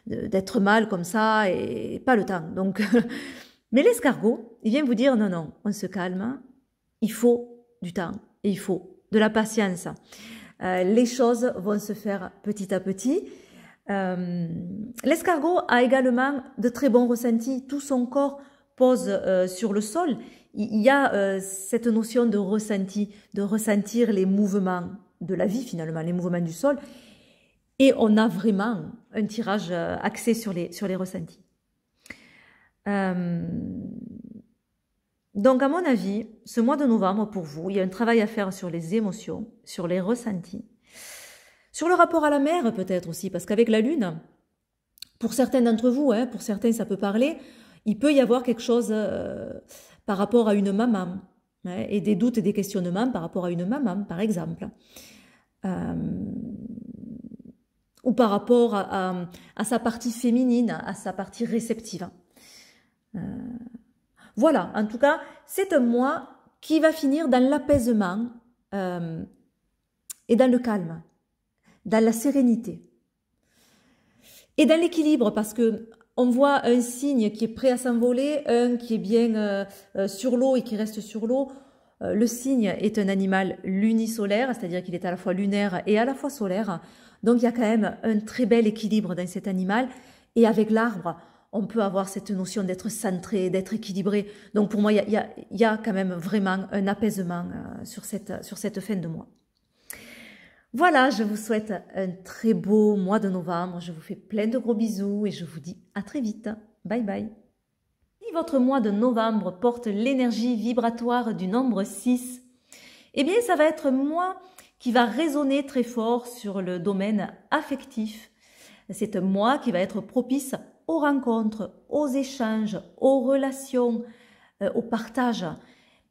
d'être mal comme ça et pas le temps. Donc, mais l'escargot, il vient vous dire non, non, on se calme, il faut du temps et il faut de la patience. Euh, les choses vont se faire petit à petit. Euh, l'escargot a également de très bons ressentis. Tout son corps pose euh, sur le sol. Il y a euh, cette notion de ressenti, de ressentir les mouvements de la vie finalement, les mouvements du sol. Et on a vraiment un tirage axé sur les, sur les ressentis. donc à mon avis, ce mois de novembre pour vous, il y a un travail à faire sur les émotions, sur les ressentis sur le rapport à la mer, peut-être aussi, parce qu'avec la Lune, pour certains d'entre vous, hein, pour certains ça peut parler, il peut y avoir quelque chose euh, par rapport à une maman, hein, et des doutes et des questionnements par rapport à une maman, par exemple. Euh, ou par rapport à, sa partie féminine, à sa partie réceptive. Euh, voilà, en tout cas, c'est un mois qui va finir dans l'apaisement et dans le calme dans la sérénité et dans l'équilibre parce que on voit un signe qui est prêt à s'envoler, un qui est bien euh, euh, sur l'eau et qui reste sur l'eau. Euh, le signe est un animal lunisolaire, c'est-à-dire qu'il est à la fois lunaire et à la fois solaire. Donc il y a quand même un très bel équilibre dans cet animal. Et avec l'arbre, on peut avoir cette notion d'être centré, d'être équilibré. Donc pour moi, il y a, quand même vraiment un apaisement sur cette fin de mois. Voilà, je vous souhaite un très beau mois de novembre. Je vous fais plein de gros bisous et je vous dis à très vite. Bye bye. Si votre mois de novembre porte l'énergie vibratoire du nombre 6, eh bien ça va être moi qui va résonner très fort sur le domaine affectif. C'est un mois qui va être propice aux rencontres, aux échanges, aux relations, euh, au partage,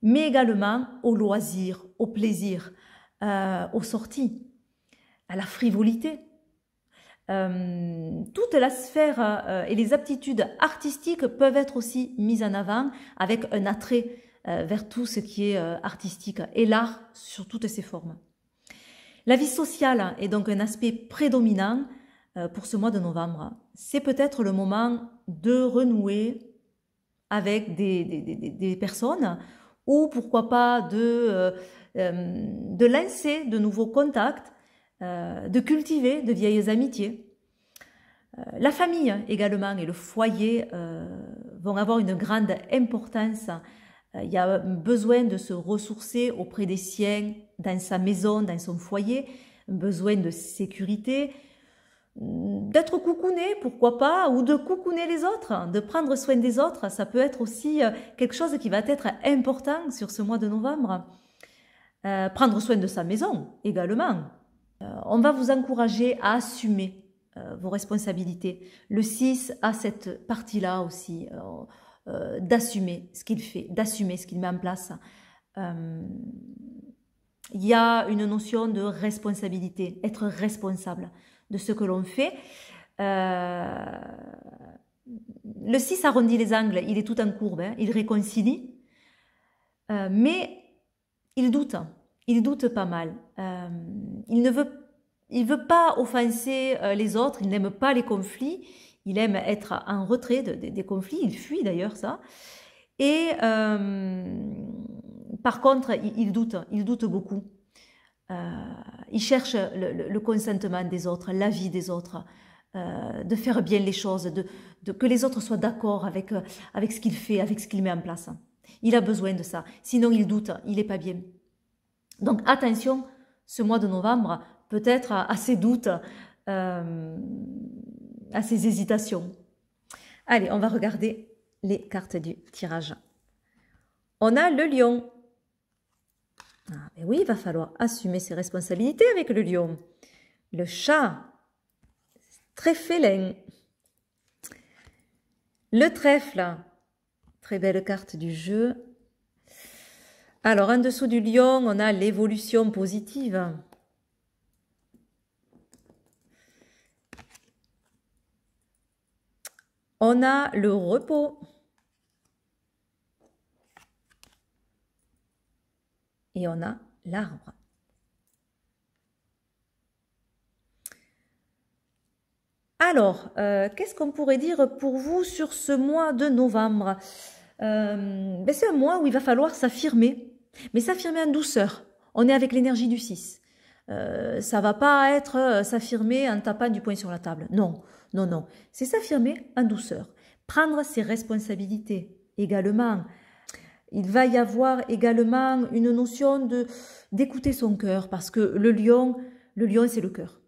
mais également aux loisirs, aux plaisirs, euh, aux sorties à la frivolité. Euh, toute la sphère euh, et les aptitudes artistiques peuvent être aussi mises en avant avec un attrait euh, vers tout ce qui est artistique et l'art sur toutes ses formes. La vie sociale est donc un aspect prédominant pour ce mois de novembre. C'est peut-être le moment de renouer avec des, des personnes ou pourquoi pas de, de lancer de nouveaux contacts euh, de cultiver de vieilles amitiés. Euh, la famille également et le foyer euh, vont avoir une grande importance. Il y a besoin de se ressourcer auprès des siens, dans sa maison, dans son foyer, besoin de sécurité, d'être coucouné, pourquoi pas, ou de coucouner les autres, de prendre soin des autres, ça peut être aussi quelque chose qui va être important sur ce mois de novembre. prendre soin de sa maison également, euh, on va vous encourager à assumer euh, vos responsabilités. Le 6 a cette partie-là aussi, euh, d'assumer ce qu'il fait, d'assumer ce qu'il met en place. Il y a une notion de responsabilité, être responsable de ce que l'on fait. le 6 arrondit les angles, il est tout en courbe, hein, il réconcilie, mais il doute, il doute pas mal. Euh, il ne veut, il veut pas offenser euh, les autres, il n'aime pas les conflits, il aime être en retrait des conflits, il fuit d'ailleurs ça. Et euh, par contre, il, doute, il doute beaucoup. il cherche le, consentement des autres, l'avis des autres, de faire bien les choses, de que les autres soient d'accord avec, avec ce qu'il fait, avec ce qu'il met en place. Il a besoin de ça. Sinon, il doute, il n'est pas bien. Donc attention ce mois de novembre peut-être à, ses doutes, euh, à ses hésitations. Allez, on va regarder les cartes du tirage. On a le lion. Ah, mais oui, il va falloir assumer ses responsabilités avec le lion. Le chat, très félin. Le trèfle, très belle carte du jeu. Alors, en dessous du lion, on a l'évolution positive. On a le repos. Et on a l'arbre. Alors, euh, qu'est-ce qu'on pourrait dire pour vous sur ce mois de novembre euh, ben, C'est un mois où il va falloir s'affirmer, mais s'affirmer en douceur, on est avec l'énergie du 6. ça euh, ça va pas être euh, s'affirmer en tapant du poing sur la table. Non, non, non. C'est s'affirmer en douceur. Prendre ses responsabilités également. Il va y avoir également une notion de d'écouter son cœur parce que le lion, le lion c'est le cœur.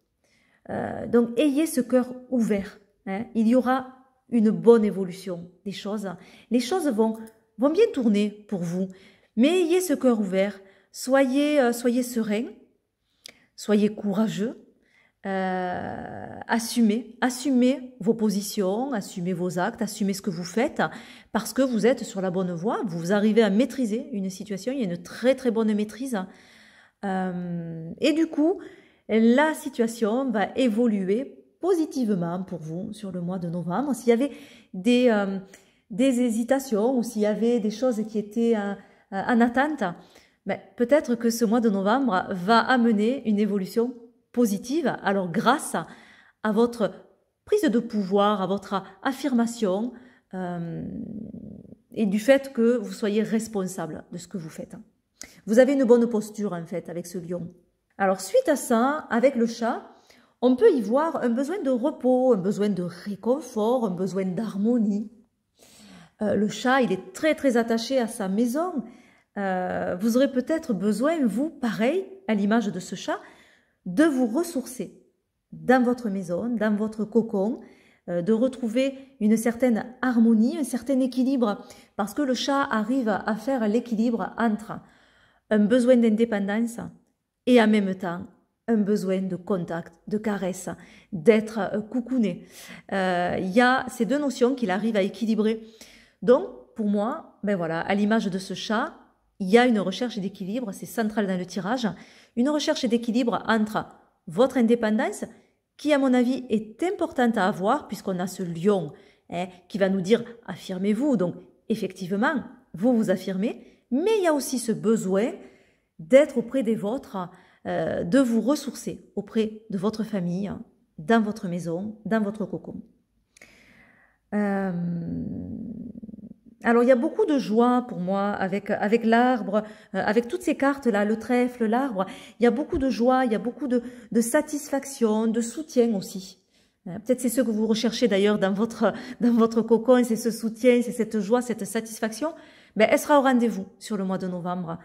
Euh, donc ayez ce cœur ouvert. Hein. Il y aura une bonne évolution des choses. Les choses vont vont bien tourner pour vous. Mais ayez ce cœur ouvert, soyez, euh, soyez serein, soyez courageux, euh, assumez, assumez vos positions, assumez vos actes, assumez ce que vous faites, parce que vous êtes sur la bonne voie, vous arrivez à maîtriser une situation, il y a une très très bonne maîtrise. Euh, et du coup, la situation va évoluer positivement pour vous sur le mois de novembre. S'il y avait des, des hésitations ou s'il y avait des choses qui étaient... Euh, en attente, mais peut-être que ce mois de novembre va amener une évolution positive. Alors grâce à votre prise de pouvoir, à votre affirmation euh, et du fait que vous soyez responsable de ce que vous faites. Vous avez une bonne posture en fait avec ce lion. Alors suite à ça, avec le chat, on peut y voir un besoin de repos, un besoin de réconfort, un besoin d'harmonie. Euh, le chat, il est très très attaché à sa maison. Euh, vous aurez peut-être besoin, vous, pareil, à l'image de ce chat, de vous ressourcer dans votre maison, dans votre cocon, euh, de retrouver une certaine harmonie, un certain équilibre, parce que le chat arrive à faire l'équilibre entre un besoin d'indépendance et en même temps un besoin de contact, de caresse, d'être coucouné. Il y a ces deux notions qu'il arrive à équilibrer donc, pour moi, ben voilà, à l'image de ce chat, il y a une recherche d'équilibre, c'est central dans le tirage, une recherche d'équilibre entre votre indépendance, qui à mon avis est importante à avoir puisqu'on a ce lion hein, qui va nous dire affirmez-vous. Donc effectivement, vous vous affirmez, mais il y a aussi ce besoin d'être auprès des vôtres, euh, de vous ressourcer auprès de votre famille, dans votre maison, dans votre cocon. Euh... Alors il y a beaucoup de joie pour moi avec avec l'arbre, euh, avec toutes ces cartes là, le trèfle, l'arbre. Il y a beaucoup de joie, il y a beaucoup de, satisfaction, de soutien aussi. Euh, peut-être c'est ce que vous recherchez d'ailleurs dans votre dans votre cocon, c'est ce soutien, c'est cette joie, cette satisfaction. Mais ben, elle sera au rendez-vous sur le mois de novembre.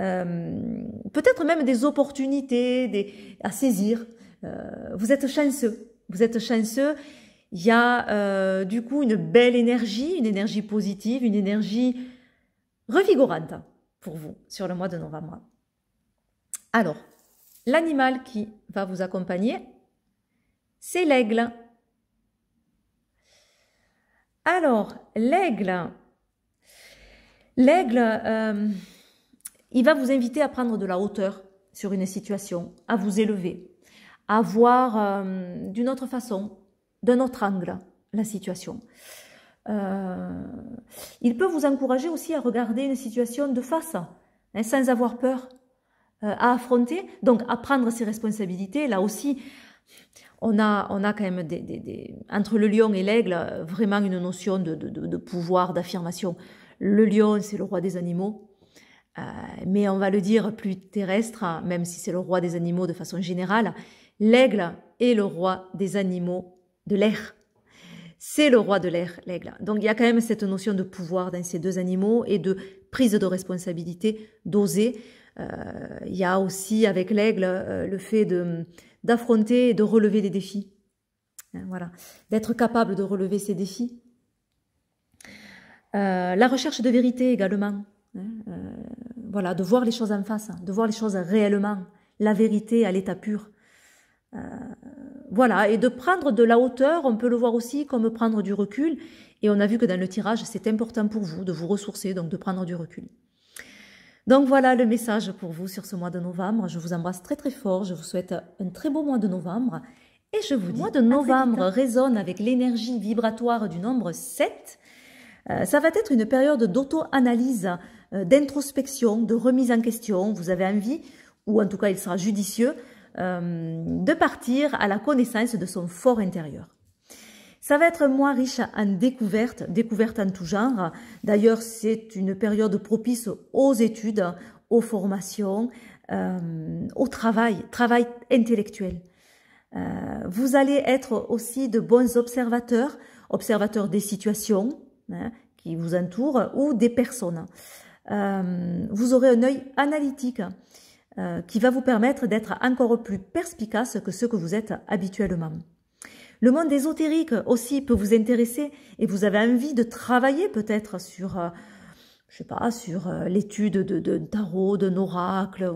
Euh, peut-être même des opportunités à saisir. vous êtes chanceux, vous êtes chanceux il y a euh, du coup une belle énergie, une énergie positive, une énergie revigorante pour vous sur le mois de novembre. Alors, l'animal qui va vous accompagner, c'est l'aigle. Alors, l'aigle, l'aigle, euh, il va vous inviter à prendre de la hauteur sur une situation, à vous élever, à voir euh, d'une autre façon, d'un autre angle la situation. Euh, il peut vous encourager aussi à regarder une situation de face, hein, sans avoir peur, euh, à affronter, donc à prendre ses responsabilités. Là aussi, on a, on a quand même entre le lion et l'aigle vraiment une notion de, pouvoir, d'affirmation. Le lion, c'est le roi des animaux, euh, mais on va le dire plus terrestre, hein, même si c'est le roi des animaux de façon générale. L'aigle est le roi des animaux de l'air. C'est le roi de l'air, l'aigle. Donc il y a quand même cette notion de pouvoir dans ces deux animaux et de prise de responsabilité, d'oser. Euh, il y a aussi avec l'aigle euh, le fait d'affronter et de relever des défis. Hein, voilà, d'être capable de relever ces défis. Euh, la recherche de vérité également. Hein, voilà, de voir les choses en face, de voir les choses réellement, la vérité à l'état pur voilà, et de prendre de la hauteur, on peut le voir aussi comme prendre du recul. Et on a vu que dans le tirage, c'est important pour vous de vous ressourcer, donc de prendre du recul. Donc voilà le message pour vous sur ce mois de novembre. Je vous embrasse très très fort. Je vous souhaite un très beau mois de novembre. Et je vous le dis, mois de novembre résonne avec l'énergie vibratoire du nombre 7. Euh, ça va être une période d'auto-analyse, euh, d'introspection, de remise en question. Vous avez envie, ou en tout cas il sera judicieux, euh, de partir à la connaissance de son fort intérieur. Ça va être moins mois riche en découvertes, découvertes en tout genre. D'ailleurs, c'est une période propice aux études, aux formations, euh, au travail, travail intellectuel. Euh, vous allez être aussi de bons observateurs, observateurs des situations hein, qui vous entourent ou des personnes. vous aurez un œil analytique. Euh, qui va vous permettre d'être encore plus perspicace que ce que vous êtes habituellement. Le monde ésotérique aussi peut vous intéresser et vous avez envie de travailler peut-être sur, euh, je sais pas, sur euh, l'étude d'un de, tarot, d'un oracle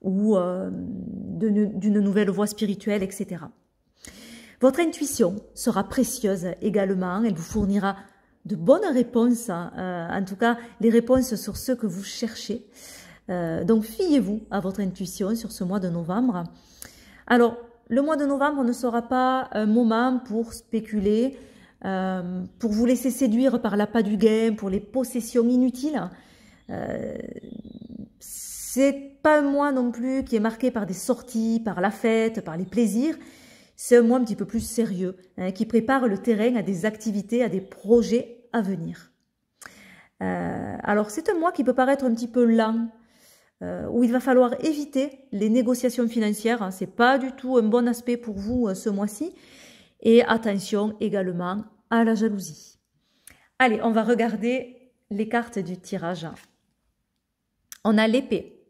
ou, d'une nouvelle voie spirituelle, etc. Votre intuition sera précieuse également, elle vous fournira de bonnes réponses, hein, en tout cas les réponses sur ce que vous cherchez. Euh, donc fiez-vous à votre intuition sur ce mois de novembre. Alors, le mois de novembre ne sera pas un moment pour spéculer, euh, pour vous laisser séduire par l'appât du gain, pour les possessions inutiles. Euh, c'est pas un mois non plus qui est marqué par des sorties, par la fête, par les plaisirs. C'est un mois un petit peu plus sérieux, hein, qui prépare le terrain à des activités, à des projets à venir. Euh, alors c'est un mois qui peut paraître un petit peu lent, euh, où il va falloir éviter les négociations financières. Ce n'est pas du tout un bon aspect pour vous euh, ce mois-ci. Et attention également à la jalousie. Allez, on va regarder les cartes du tirage. On a l'épée.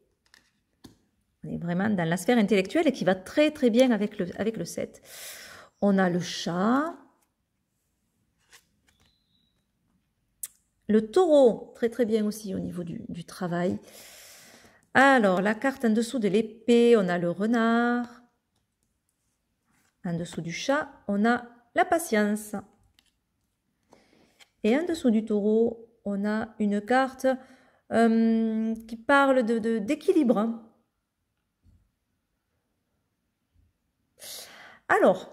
On est vraiment dans la sphère intellectuelle et qui va très très bien avec le, avec le 7. On a le chat. Le taureau, très très bien aussi au niveau du travail. Alors, la carte en dessous de l'épée, on a le renard. En dessous du chat, on a la patience. Et en dessous du taureau, on a une carte euh, qui parle d'équilibre. De, d'équilibre. Alors,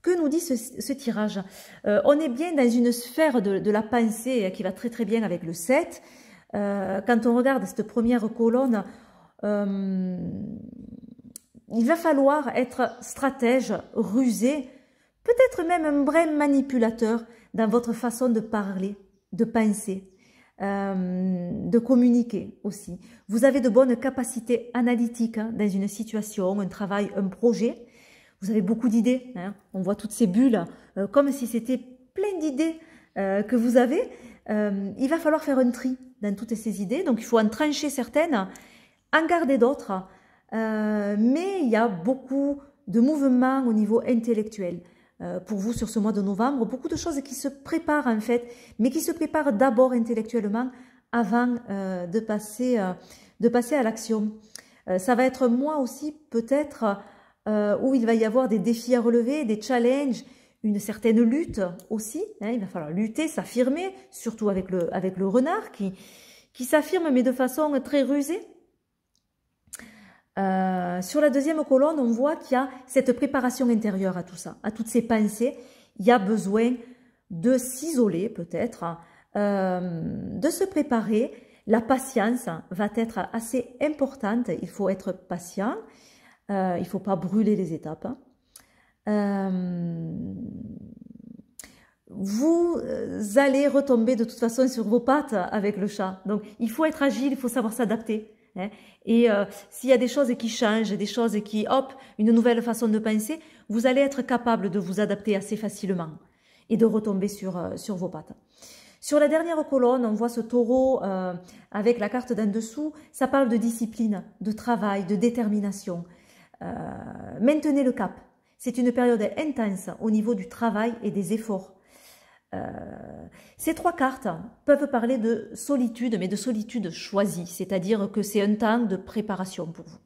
que nous dit ce, tirage euh, On est bien dans une sphère de, de, la pensée qui va très très bien avec le 7. Euh, quand on regarde cette première colonne, euh, il va falloir être stratège, rusé, peut-être même un vrai manipulateur dans votre façon de parler, de penser, euh, de communiquer aussi. Vous avez de bonnes capacités analytiques hein, dans une situation, un travail, un projet. Vous avez beaucoup d'idées. Hein. On voit toutes ces bulles comme si c'était plein d'idées que vous avez euh, il va falloir faire un tri dans toutes ces idées. Donc il faut en trancher certaines, en garder d'autres. Euh, mais il y a beaucoup de mouvements au niveau intellectuel euh, pour vous sur ce mois de novembre. Beaucoup de choses qui se préparent en fait, mais qui se préparent d'abord intellectuellement avant de, passer, de passer à l'action. ça va être moi aussi peut-être où il va y avoir des défis à relever, des challenges une certaine lutte aussi. Hein, il va falloir lutter, s'affirmer, surtout avec le, avec le renard qui, qui s'affirme mais de façon très rusée. Euh, sur la deuxième colonne, on voit qu'il y a cette préparation intérieure à tout ça, à toutes ces pensées. Il y a besoin de s'isoler peut-être, hein, euh, de se préparer. La patience va être assez importante. Il faut être patient. Euh, il ne faut pas brûler les étapes. Hein. Euh, vous euh, allez retomber de toute façon sur vos pattes avec le chat. Donc il faut être agile, il faut savoir s'adapter. Hein. Et euh, s'il y a des choses qui changent, des choses qui, hop, une nouvelle façon de penser, vous allez être capable de vous adapter assez facilement et de retomber sur, sur vos pattes. Sur la dernière colonne, on voit ce taureau avec la carte d'en dessous. Ça parle de discipline, de travail, de détermination. maintenez le cap. C'est une période intense au niveau du travail et des efforts. Euh, ces trois cartes peuvent parler de solitude, mais de solitude choisie, c'est-à-dire que c'est un temps de préparation pour vous.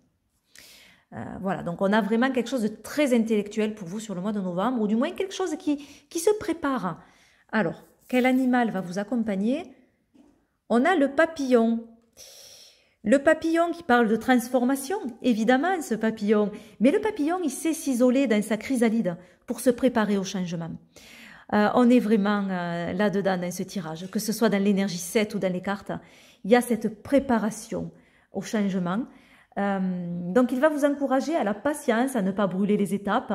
Euh, voilà, donc on a vraiment quelque chose de très intellectuel pour vous sur le mois de novembre, ou du moins quelque chose qui, qui se prépare. Alors, quel animal va vous accompagner On a le papillon. Le papillon qui parle de transformation, évidemment, ce papillon. Mais le papillon, il sait s'isoler dans sa chrysalide pour se préparer au changement. Euh, on est vraiment euh, là-dedans dans ce tirage, que ce soit dans l'énergie 7 ou dans les cartes. Il y a cette préparation au changement. Euh, donc, il va vous encourager à la patience, à ne pas brûler les étapes,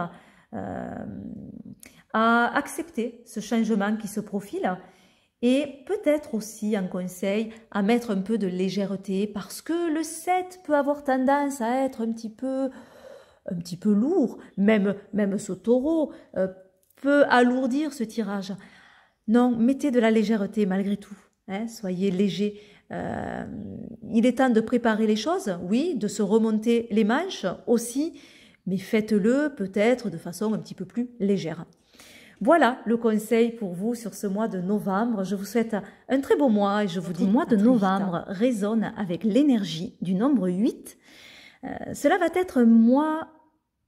à accepter ce changement qui se profile et peut-être aussi un conseil à mettre un peu de légèreté parce que le 7 peut avoir tendance à être un petit peu, un petit peu lourd, même, même ce taureau euh, peut alourdir ce tirage. Non, mettez de la légèreté malgré tout, hein. soyez léger. Euh, il est temps de préparer les choses, oui, de se remonter les manches aussi, mais faites-le peut-être de façon un petit peu plus légère. Voilà le conseil pour vous sur ce mois de novembre. Je vous souhaite un très beau mois et je vous dis, le mois de novembre résonne avec l'énergie du nombre 8. Euh, cela va être un mois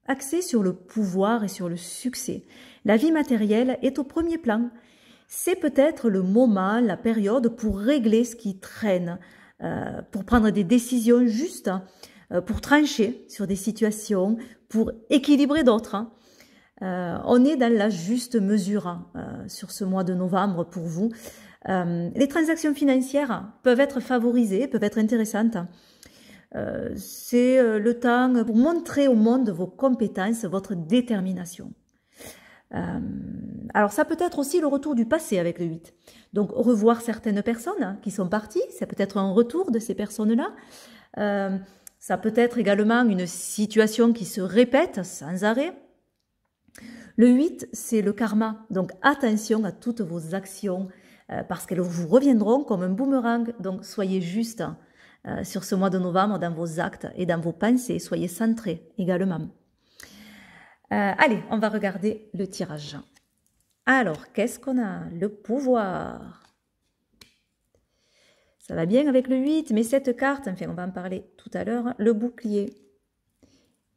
axé sur le pouvoir et sur le succès. La vie matérielle est au premier plan. C'est peut-être le moment, la période pour régler ce qui traîne, euh, pour prendre des décisions justes, euh, pour trancher sur des situations, pour équilibrer d'autres. Hein. Euh, on est dans la juste mesure hein, euh, sur ce mois de novembre pour vous. Euh, les transactions financières peuvent être favorisées, peuvent être intéressantes. c'est le temps pour montrer au monde vos compétences, votre détermination. alors ça peut être aussi le retour du passé avec le 8. Donc revoir certaines personnes qui sont parties, ça peut être un retour de ces personnes-là. ça peut être également une situation qui se répète sans arrêt. Le 8, c'est le karma. Donc attention à toutes vos actions euh, parce qu'elles vous reviendront comme un boomerang. Donc soyez juste hein, euh, sur ce mois de novembre dans vos actes et dans vos pensées. Soyez centrés également. Euh, allez, on va regarder le tirage. Alors, qu'est-ce qu'on a Le pouvoir. Ça va bien avec le 8, mais cette carte, enfin on va en parler tout à l'heure, hein, le bouclier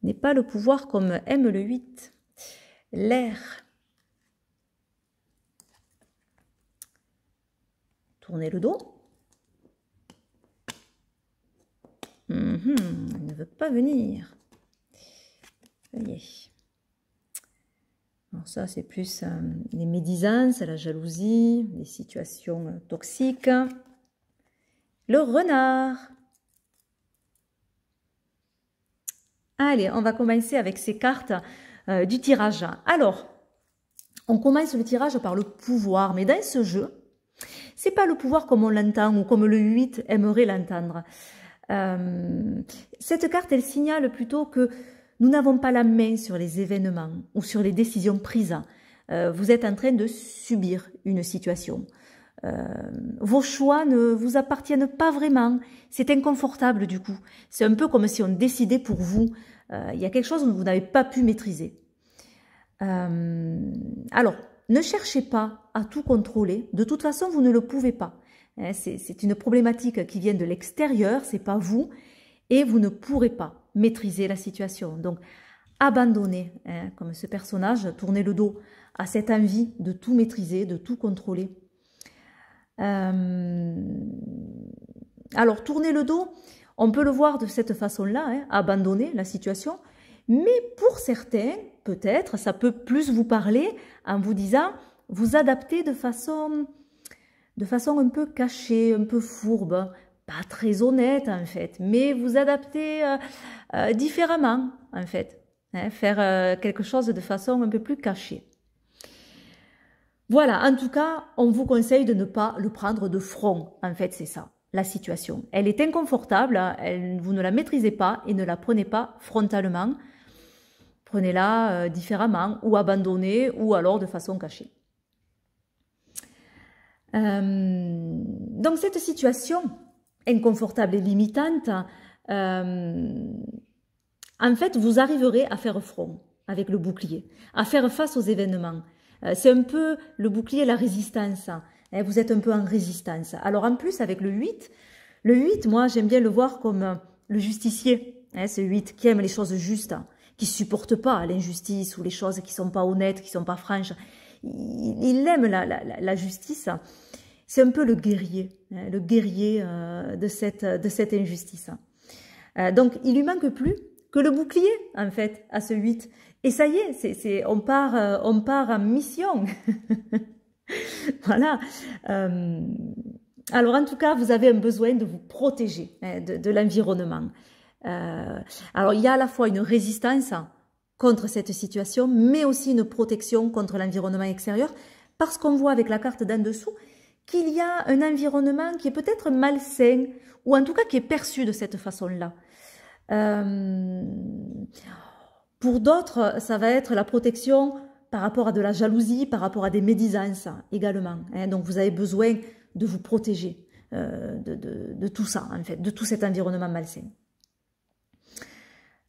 n'est pas le pouvoir comme aime le 8 l'air. Tournez le dos. Mhm, il ne veut pas venir. Voyez. Alors ça, c'est plus euh, les médisances, la jalousie, les situations euh, toxiques. Le renard. Allez, on va commencer avec ces cartes euh, du tirage. Alors, on commence le tirage par le pouvoir, mais dans ce jeu, c'est pas le pouvoir comme on l'entend ou comme le 8 aimerait l'entendre. Euh, cette carte, elle signale plutôt que nous n'avons pas la main sur les événements ou sur les décisions prises. Euh, vous êtes en train de subir une situation. vos choix ne vous appartiennent pas vraiment. C'est inconfortable du coup. C'est un peu comme si on décidait pour vous euh, il y a quelque chose que vous n'avez pas pu maîtriser. Euh, alors, ne cherchez pas à tout contrôler. De toute façon, vous ne le pouvez pas. Hein, c'est une problématique qui vient de l'extérieur, c'est pas vous, et vous ne pourrez pas maîtriser la situation. Donc, abandonnez, hein, comme ce personnage, tournez le dos à cette envie de tout maîtriser, de tout contrôler. Euh, alors, tournez le dos, on peut le voir de cette façon-là, hein, abandonner la situation. Mais pour certains, peut-être, ça peut plus vous parler en vous disant, vous adaptez de façon, de façon un peu cachée, un peu fourbe, pas très honnête en fait, mais vous adapter euh, euh, différemment en fait, hein, faire euh, quelque chose de façon un peu plus cachée. Voilà, en tout cas, on vous conseille de ne pas le prendre de front, en fait, c'est ça la situation. Elle est inconfortable, hein. vous ne la maîtrisez pas et ne la prenez pas frontalement. Prenez-la euh, différemment ou abandonnez ou alors de façon cachée. Euh, donc cette situation inconfortable et limitante, euh, en fait, vous arriverez à faire front avec le bouclier, à faire face aux événements. C'est un peu le bouclier, la résistance. Hein. Hein, vous êtes un peu en résistance. Alors en plus, avec le 8, le 8, moi, j'aime bien le voir comme euh, le justicier, hein, ce 8 qui aime les choses justes, qui supporte pas l'injustice ou les choses qui sont pas honnêtes, qui sont pas franches. Il, aime la, justice. C'est un peu le guerrier, hein, le guerrier euh, de, cette, de cette injustice. Euh, donc, il lui manque plus que le bouclier, en fait, à ce 8. Et ça y est, c'est on, part, on part en mission. voilà. Euh, alors en tout cas, vous avez un besoin de vous protéger hein, de, l'environnement. Euh, alors il y a à la fois une résistance contre cette situation, mais aussi une protection contre l'environnement extérieur, parce qu'on voit avec la carte d'en dessous qu'il y a un environnement qui est peut-être malsain, ou en tout cas qui est perçu de cette façon-là. Euh, pour d'autres, ça va être la protection par rapport à de la jalousie, par rapport à des médisances également. Hein. Donc vous avez besoin de vous protéger euh, de, tout ça, en fait, de tout cet environnement malsain.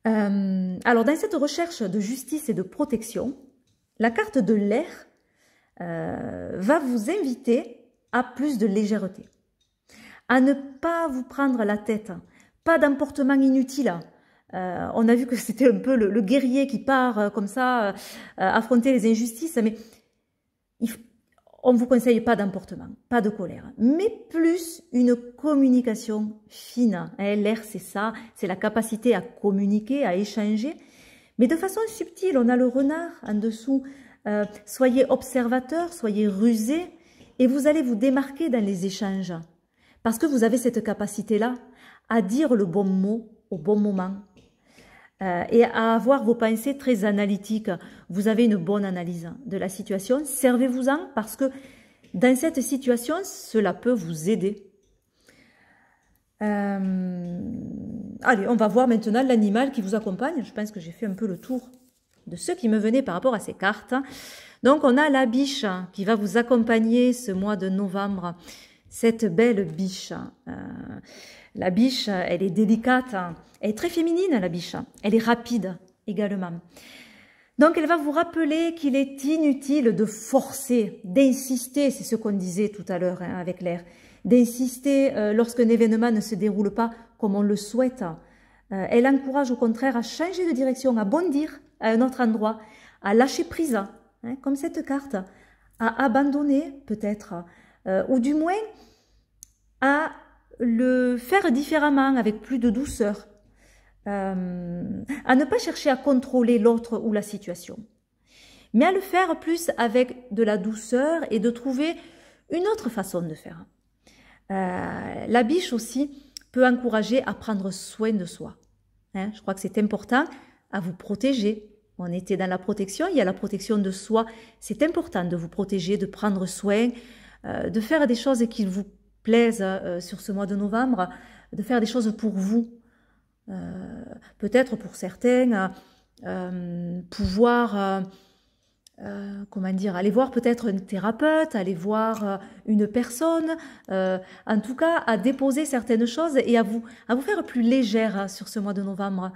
Euh, alors dans cette recherche de justice et de protection, la carte de l'air euh, va vous inviter à plus de légèreté, à ne pas vous prendre la tête, pas d'emportement inutile, euh, on a vu que c'était un peu le, guerrier qui part euh, comme ça euh, affronter les injustices, mais on ne vous conseille pas d'emportement, pas de colère, mais plus une communication fine. Hein. L'air, c'est ça, c'est la capacité à communiquer, à échanger, mais de façon subtile. On a le renard en dessous. soyez observateur, soyez rusé, et vous allez vous démarquer dans les échanges, parce que vous avez cette capacité-là à dire le bon mot au bon moment euh, et à avoir vos pensées très analytiques. Vous avez une bonne analyse de la situation. Servez-vous-en parce que dans cette situation, cela peut vous aider. Euh, allez, on va voir maintenant l'animal qui vous accompagne. Je pense que j'ai fait un peu le tour de ceux qui me venaient par rapport à ces cartes. Donc on a la biche qui va vous accompagner ce mois de novembre. Cette belle biche. Euh, la biche, elle est délicate, hein. elle est très féminine, la biche, elle est rapide également. Donc elle va vous rappeler qu'il est inutile de forcer, d'insister, c'est ce qu'on disait tout à l'heure hein, avec l'air, d'insister euh, lorsqu'un événement ne se déroule pas comme on le souhaite. Euh, elle encourage au contraire à changer de direction, à bondir à un autre endroit, à lâcher prise, hein, comme cette carte, à abandonner peut-être, euh, ou du moins à le faire différemment, avec plus de douceur, euh, à ne pas chercher à contrôler l'autre ou la situation, mais à le faire plus avec de la douceur et de trouver une autre façon de faire. Euh, la biche aussi peut encourager à prendre soin de soi. Hein. je crois que c'est important à vous protéger. On était dans la protection, il y a la protection de soi. C'est important de vous protéger, de prendre soin, euh, de faire des choses qui vous plaise euh, sur ce mois de novembre, de faire des choses pour vous. Euh, peut-être pour certaines, euh, pouvoir, comment dire, aller voir peut-être une thérapeute, aller voir une personne, en tout cas à déposer certaines choses et à vous, à vous faire plus légère sur ce mois de novembre.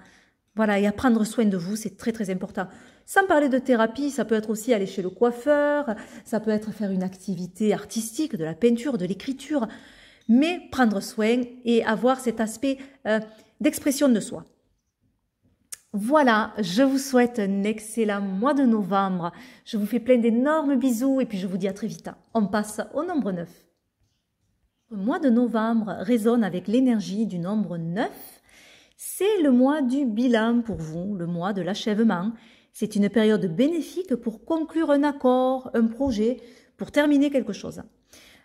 Voilà, et à prendre soin de vous, c'est très très important. Sans parler de thérapie, ça peut être aussi aller chez le coiffeur, ça peut être faire une activité artistique, de la peinture, de l'écriture, mais prendre soin et avoir cet aspect euh, d'expression de soi. Voilà, je vous souhaite un excellent mois de novembre. Je vous fais plein d'énormes bisous et puis je vous dis à très vite. On passe au nombre 9. Le mois de novembre résonne avec l'énergie du nombre 9. C'est le mois du bilan pour vous, le mois de l'achèvement c'est une période bénéfique pour conclure un accord, un projet, pour terminer quelque chose.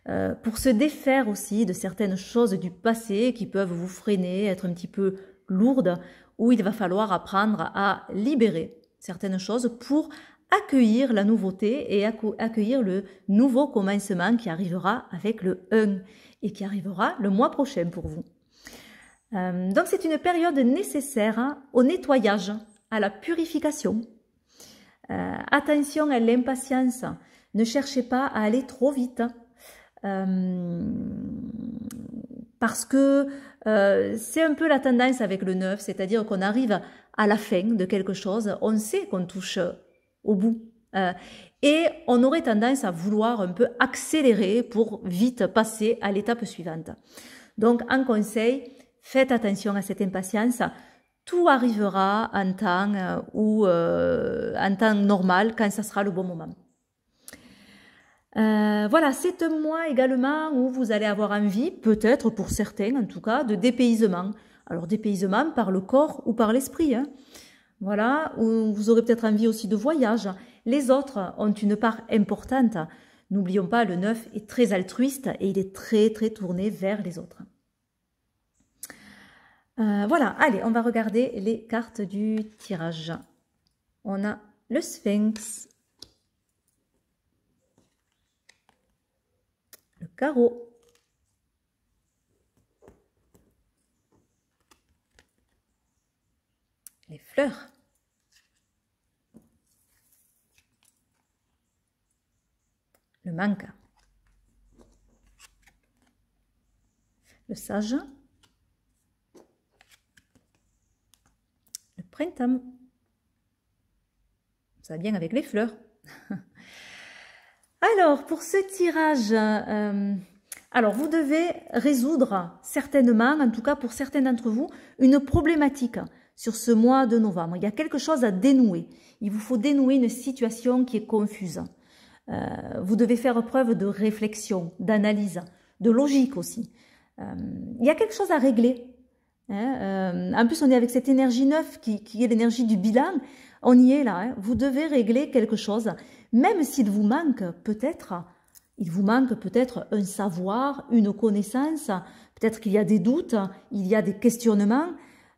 Euh, pour se défaire aussi de certaines choses du passé qui peuvent vous freiner, être un petit peu lourdes, où il va falloir apprendre à libérer certaines choses pour accueillir la nouveauté et accueillir le nouveau commencement qui arrivera avec le 1 et qui arrivera le mois prochain pour vous. Euh, donc c'est une période nécessaire au nettoyage, à la purification, euh, attention à l'impatience. Ne cherchez pas à aller trop vite. Euh, parce que euh, c'est un peu la tendance avec le neuf, c'est-à-dire qu'on arrive à la fin de quelque chose, on sait qu'on touche au bout. et on aurait tendance à vouloir un peu accélérer pour vite passer à l'étape suivante. Donc, en conseil, faites attention à cette impatience tout arrivera en temps euh, ou en euh, temps normal quand ça sera le bon moment. Euh, voilà, c'est un mois également où vous allez avoir envie, peut-être pour certains en tout cas, de dépaysement. Alors dépaysement par le corps ou par l'esprit. Hein. Voilà, vous aurez peut-être envie aussi de voyage. Les autres ont une part importante. N'oublions pas, le neuf est très altruiste et il est très très tourné vers les autres. Euh, voilà, allez, on va regarder les cartes du tirage. On a le sphinx, le carreau, les fleurs, le manca, le sage, printemps. Ça va bien avec les fleurs. Alors, pour ce tirage, euh, alors vous devez résoudre certainement, en tout cas pour certains d'entre vous, une problématique sur ce mois de novembre. Il y a quelque chose à dénouer. Il vous faut dénouer une situation qui est confuse. Euh, vous devez faire preuve de réflexion, d'analyse, de logique aussi. Euh, il y a quelque chose à régler Hein, euh, en plus, on est avec cette énergie neuve qui, est l'énergie du bilan. On y est là. Hein. vous devez régler quelque chose, même s'il vous manque peut-être, il vous manque peut-être un savoir, une connaissance. Peut-être qu'il y a des doutes, il y a des questionnements.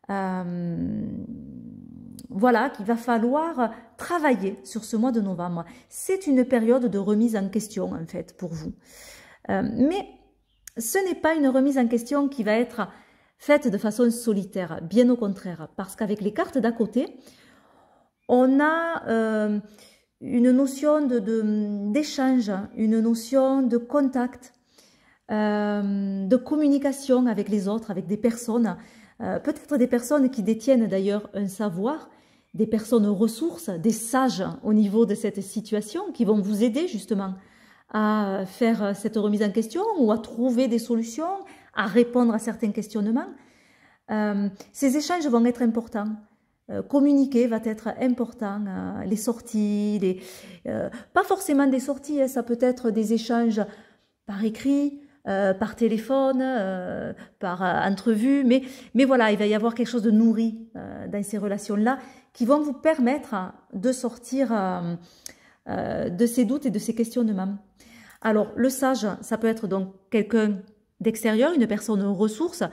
Euh, voilà, qu'il va falloir travailler sur ce mois de novembre. C'est une période de remise en question en fait pour vous. Euh, mais ce n'est pas une remise en question qui va être Faites de façon solitaire, bien au contraire, parce qu'avec les cartes d'à côté, on a euh, une notion d'échange, une notion de contact, euh, de communication avec les autres, avec des personnes, euh, peut-être des personnes qui détiennent d'ailleurs un savoir, des personnes ressources, des sages au niveau de cette situation qui vont vous aider justement à faire cette remise en question ou à trouver des solutions, à répondre à certains questionnements. Euh, ces échanges vont être importants. Euh, communiquer va être important. Euh, les sorties, pas forcément des sorties, hein, ça peut être des échanges par écrit, par téléphone, par entrevue, mais, mais voilà, il va y avoir quelque chose de nourri dans ces relations-là qui vont vous permettre hein, de sortir de ces doutes et de ces questionnements. Alors, le sage, ça peut être donc quelqu'un d'extérieur, une personne ressource,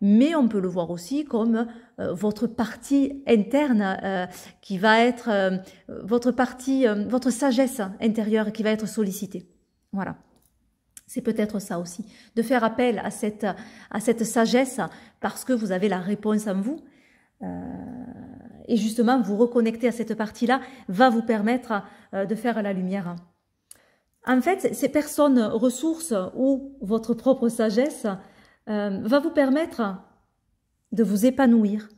mais on peut le voir aussi comme euh, votre partie interne euh, qui va être euh, votre partie, votre sagesse intérieure qui va être sollicitée. Voilà. C'est peut-être ça aussi, de faire appel à cette, à cette sagesse parce que vous avez la réponse en vous. et justement, vous reconnecter à cette partie-là va vous permettre de faire la lumière. En fait, ces personnes ressources ou votre propre sagesse euh, va vous permettre de vous épanouir,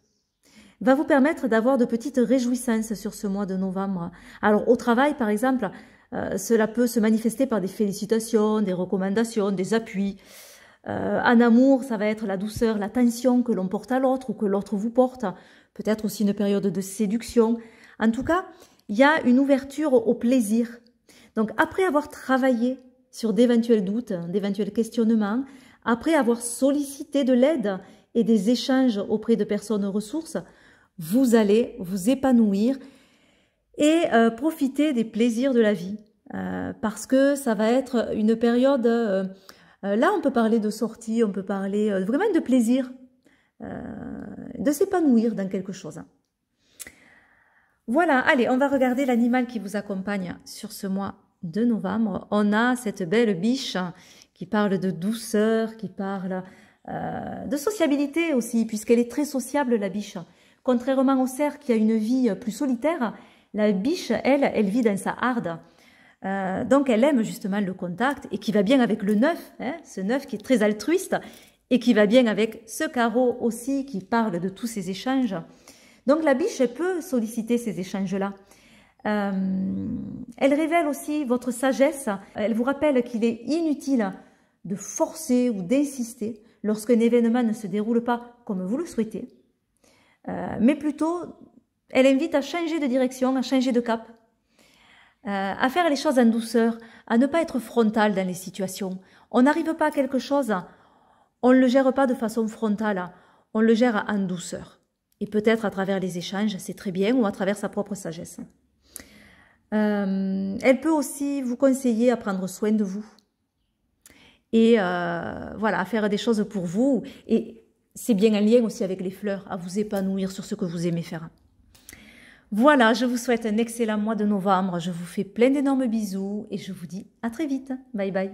va vous permettre d'avoir de petites réjouissances sur ce mois de novembre. Alors au travail, par exemple, euh, cela peut se manifester par des félicitations, des recommandations, des appuis. Euh, en amour, ça va être la douceur, l'attention que l'on porte à l'autre ou que l'autre vous porte. Peut-être aussi une période de séduction. En tout cas, il y a une ouverture au plaisir, donc après avoir travaillé sur d'éventuels doutes, d'éventuels questionnements, après avoir sollicité de l'aide et des échanges auprès de personnes ressources, vous allez vous épanouir et euh, profiter des plaisirs de la vie. Euh, parce que ça va être une période, euh, là on peut parler de sortie, on peut parler vraiment de plaisir, de s'épanouir dans quelque chose. Voilà, allez, on va regarder l'animal qui vous accompagne sur ce mois de novembre. On a cette belle biche qui parle de douceur, qui parle euh, de sociabilité aussi, puisqu'elle est très sociable, la biche. Contrairement au cerf qui a une vie plus solitaire, la biche, elle, elle vit dans sa harde. Euh, donc elle aime justement le contact et qui va bien avec le neuf, hein, ce neuf qui est très altruiste et qui va bien avec ce carreau aussi qui parle de tous ces échanges. Donc la biche, peut solliciter ces échanges-là. Euh, elle révèle aussi votre sagesse. Elle vous rappelle qu'il est inutile de forcer ou d'insister lorsqu'un événement ne se déroule pas comme vous le souhaitez. Euh, mais plutôt, elle invite à changer de direction, à changer de cap, euh, à faire les choses en douceur, à ne pas être frontal dans les situations. On n'arrive pas à quelque chose, on ne le gère pas de façon frontale, on le gère en douceur. Et peut-être à travers les échanges, c'est très bien, ou à travers sa propre sagesse. Euh, elle peut aussi vous conseiller à prendre soin de vous. Et euh, voilà, à faire des choses pour vous. Et c'est bien en lien aussi avec les fleurs, à vous épanouir sur ce que vous aimez faire. Voilà, je vous souhaite un excellent mois de novembre. Je vous fais plein d'énormes bisous et je vous dis à très vite. Bye bye.